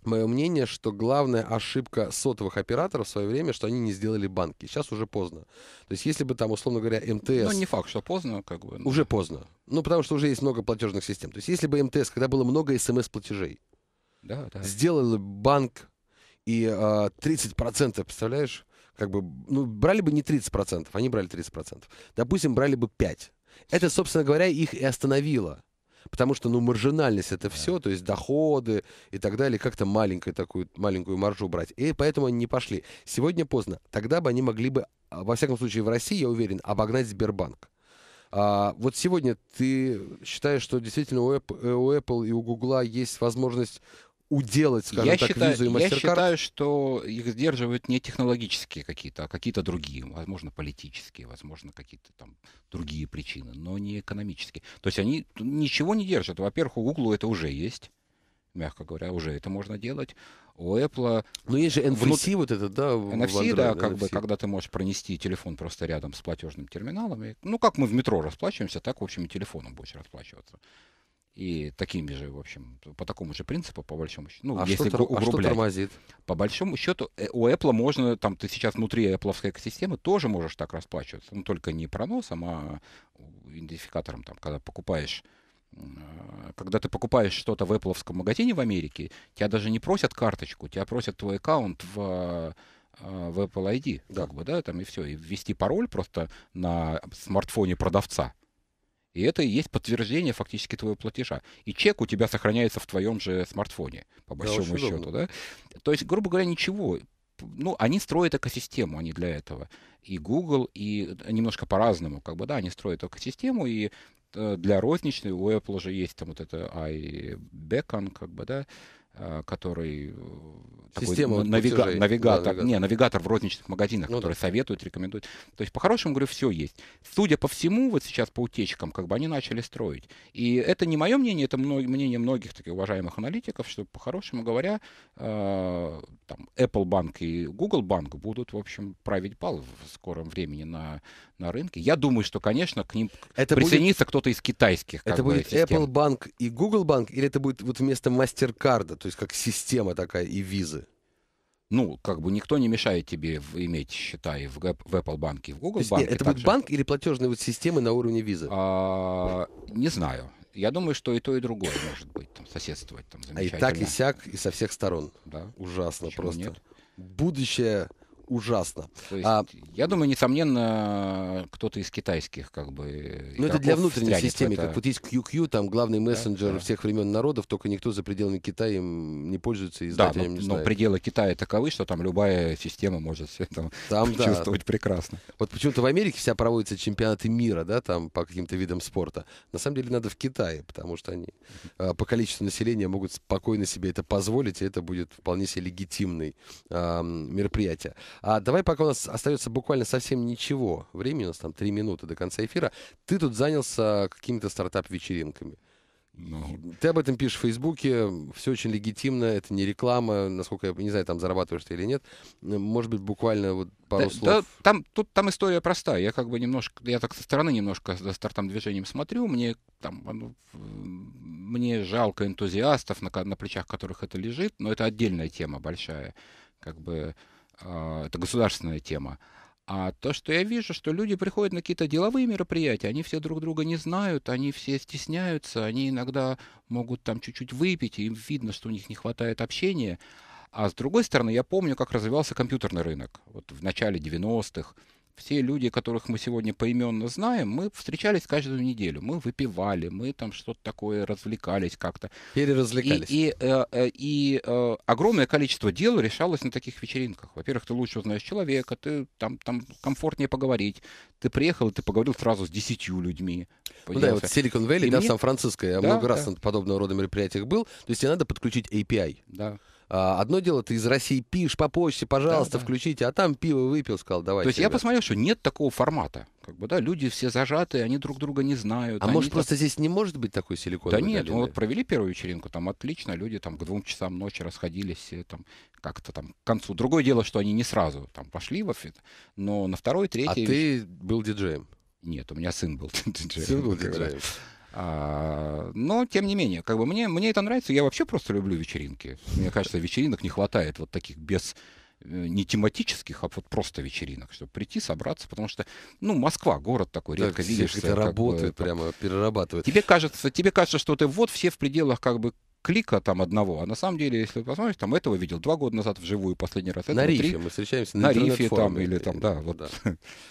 мое мнение, что главная ошибка сотовых операторов в свое время, что они не сделали банки. Сейчас уже поздно. То есть если бы там, условно говоря, МТС... Ну, не факт, что поздно, как бы. Но... Уже поздно. Ну, потому что уже есть много платежных систем. То есть если бы МТС, когда было много СМС-платежей, да, да. сделали банк и э, а, 30%, представляешь, как бы, ну, брали бы не 30%, они брали 30%. Допустим, брали бы 5%. Это, собственно говоря, их и остановило потому что, ну, маржинальность это все, то есть доходы и так далее, как-то маленькую такую, маленькую маржу брать. И поэтому они не пошли. Сегодня поздно. Тогда бы они могли бы, а, во всяком случае, в России, я уверен, обогнать Сбербанк. А, вот сегодня ты считаешь, что действительно у Apple, э, у Apple и у Google есть возможность уделать, скажем я так, считаю, визу и мастер Я считаю, что их сдерживают не технологические какие-то, а какие-то другие, возможно, политические, возможно, какие-то там другие причины, но не экономические. То есть они ничего не держат. Во-первых, у Google это уже есть, мягко говоря, уже это можно делать. У Apple... Ну, есть же NFC э, внут... вот этот, да? NFC, Android, да, как NFC. бы, когда ты можешь пронести телефон просто рядом с платежным терминалом. И, ну, как мы в метро расплачиваемся, так, в общем, и телефоном будешь расплачиваться и такими же, в общем, по такому же принципу, по большому счету. Ну, а, если что, угрублять, а что тормозит? По большому счету, э, у Apple можно, там, ты сейчас внутри Apple экосистемы тоже можешь так расплачиваться. Ну, только не проносом, а идентификатором, там, когда покупаешь а, когда ты покупаешь что-то в Apple магазине в Америке, тебя даже не просят карточку, тебя просят твой аккаунт в а, в Apple ID, да. как бы, да, там и все, и ввести пароль просто на смартфоне продавца. И это и есть подтверждение фактически твоего платежа. И чек у тебя сохраняется в твоем же смартфоне, по большому да, счету. Да? То есть, грубо говоря, ничего. Ну, они строят экосистему, они для этого. И Google, и э, немножко по-разному, как бы, да, они строят экосистему, и э, для розничной у Apple же есть там вот это iBeacon, как бы, да, Э, который э, Система такой, навига, платежей. навигатор, да, Не, навигатор в розничных магазинах, ну, который да. советует, рекомендует. То есть, по-хорошему, говорю, все есть. Судя по всему, вот сейчас по утечкам, как бы они начали строить. И это не мое мнение, это мнение многих таких уважаемых аналитиков, что, по-хорошему говоря, э, там, Apple Bank и Google Bank будут, в общем, править бал в скором времени на, на рынке. Я думаю, что, конечно, к ним это присоединится будет... кто-то из китайских. Это бы, будет систем. Apple Bank и Google Bank, или это будет вот вместо MasterCard? то есть как система такая и визы. Ну, как бы никто не мешает тебе иметь счета и в, в Apple банке, и в Google банке. это будет банк или платежные вот системы на уровне визы? А, не знаю. Я думаю, что и то, и другое может быть, там, соседствовать там замечательно. А и так, и сяк, и со всех сторон. Да. Ужасно Почему просто. Нет? Будущее ужасно. То есть, а, я думаю, несомненно, кто-то из китайских как бы. Ну это для внутренней системы, это... как вот есть QQ, там главный мессенджер да, да. всех времен народов, только никто за пределами Китая им не пользуется и да, но, не знает. но пределы Китая таковы, что там любая система может все там, там чувствовать да. прекрасно. Вот почему-то в Америке вся проводятся чемпионаты мира, да, там по каким-то видам спорта. На самом деле надо в Китае, потому что они а, по количеству населения могут спокойно себе это позволить, и это будет вполне себе легитимный э, мероприятие. А, давай, пока у нас остается буквально совсем ничего времени, у нас там три минуты до конца эфира, ты тут занялся какими-то стартап-вечеринками. Ну. Ты об этом пишешь в Фейсбуке, все очень легитимно, это не реклама, насколько я не знаю, там зарабатываешь ты или нет. Может быть, буквально вот пару да, слов. Да, там, тут, там история простая. Я как бы немножко, я так со стороны немножко за стартом движением смотрю, мне там, ну, мне жалко энтузиастов, на, на плечах которых это лежит, но это отдельная тема большая. Как бы а, это государственная тема. А то, что я вижу, что люди приходят на какие-то деловые мероприятия, они все друг друга не знают, они все стесняются, они иногда могут там чуть-чуть выпить, и им видно, что у них не хватает общения. А с другой стороны, я помню, как развивался компьютерный рынок. Вот в начале 90-х, все люди, которых мы сегодня поименно знаем, мы встречались каждую неделю, мы выпивали, мы там что-то такое развлекались как-то. Переразвлекались. И, и, э, э, и э, огромное количество дел решалось на таких вечеринках. Во-первых, ты лучше узнаешь человека, ты там, там комфортнее поговорить. Ты приехал, и ты поговорил сразу с десятью людьми. Ну да, вот Silicon Valley, и да, мне... Сан-Франциско, я да, много раз на подобного рода мероприятиях был. То есть тебе надо подключить API. Да. А, одно дело, ты из России пишешь по почте, пожалуйста, да, да. включите, а там пиво выпил, сказал, давай. То есть ребят. я посмотрел, что нет такого формата. Как бы, да, люди все зажатые, они друг друга не знают. А может, так... просто здесь не может быть такой силикон? Да нет, ну, вот провели первую вечеринку, там отлично, люди там к двум часам ночи расходились, там как-то там к концу. Другое дело, что они не сразу там пошли в фит, но на второй, а третий... А ты был диджеем? Нет, у меня сын был *laughs* диджеем. Сын был диджеем. А, но, тем не менее, как бы мне, мне это нравится. Я вообще просто люблю вечеринки. Мне кажется, вечеринок не хватает вот таких без э, не тематических, а вот просто вечеринок, чтобы прийти, собраться, потому что, ну, Москва, город такой, так, редко видишь. Это работает, бы, прямо перерабатывает. Тебе кажется, тебе кажется, что ты вот все в пределах как бы клика там одного. А на самом деле, если вы посмотрите, там этого видел два года назад вживую последний раз. Этого на Рифе мы встречаемся. На, на Рифе там или там, да. Вот. да.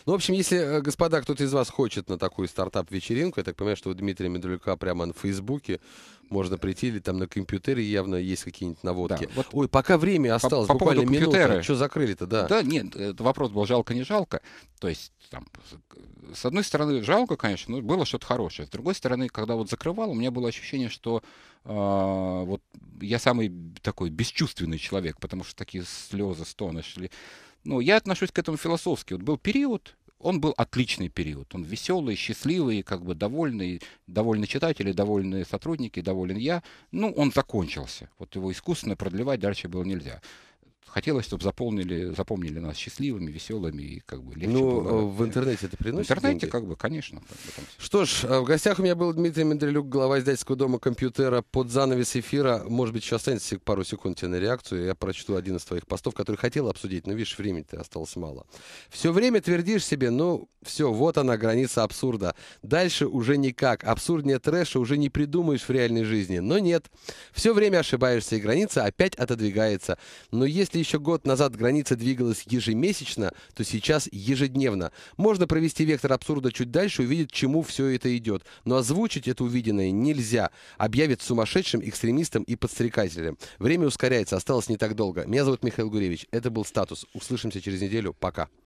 Ну, в общем, если, э, господа, кто-то из вас хочет на такую стартап-вечеринку, я так понимаю, что у Дмитрия Медведюка прямо на Фейсбуке можно прийти, или там на компьютере явно есть какие-нибудь наводки. Да, вот Ой, пока время осталось, по, по буквально минута. Что закрыли-то, да? Да, нет, вопрос был, жалко, не жалко. То есть, там, с одной стороны, жалко, конечно, но было что-то хорошее. С другой стороны, когда вот закрывал, у меня было ощущение, что а, вот я самый такой бесчувственный человек, потому что такие слезы, стоны шли. Ну, я отношусь к этому философски. Вот был период, он был отличный период. Он веселый, счастливый, как бы довольный, довольны читатели, довольны сотрудники, доволен я. Ну, он закончился. Вот его искусственно продлевать дальше было нельзя хотелось, чтобы заполнили, запомнили нас счастливыми, веселыми и как бы легче Ну, было. Э, в интернете это приносит В интернете, деньги? как бы, конечно. Как бы, там... Что ж, э, в гостях у меня был Дмитрий Мендрелюк, глава издательского дома компьютера. Под занавес эфира, может быть, еще останется пару секунд тебе на реакцию, я прочту один из твоих постов, который хотел обсудить, но, видишь, времени-то осталось мало. Все время твердишь себе, ну, все, вот она, граница абсурда. Дальше уже никак. Абсурднее трэша уже не придумаешь в реальной жизни. Но нет, все время ошибаешься, и граница опять отодвигается. Но если если еще год назад граница двигалась ежемесячно, то сейчас ежедневно. Можно провести вектор абсурда чуть дальше и увидеть, к чему все это идет. Но озвучить это увиденное нельзя. Объявят сумасшедшим, экстремистом и подстрекателем. Время ускоряется, осталось не так долго. Меня зовут Михаил Гуревич. Это был «Статус». Услышимся через неделю. Пока.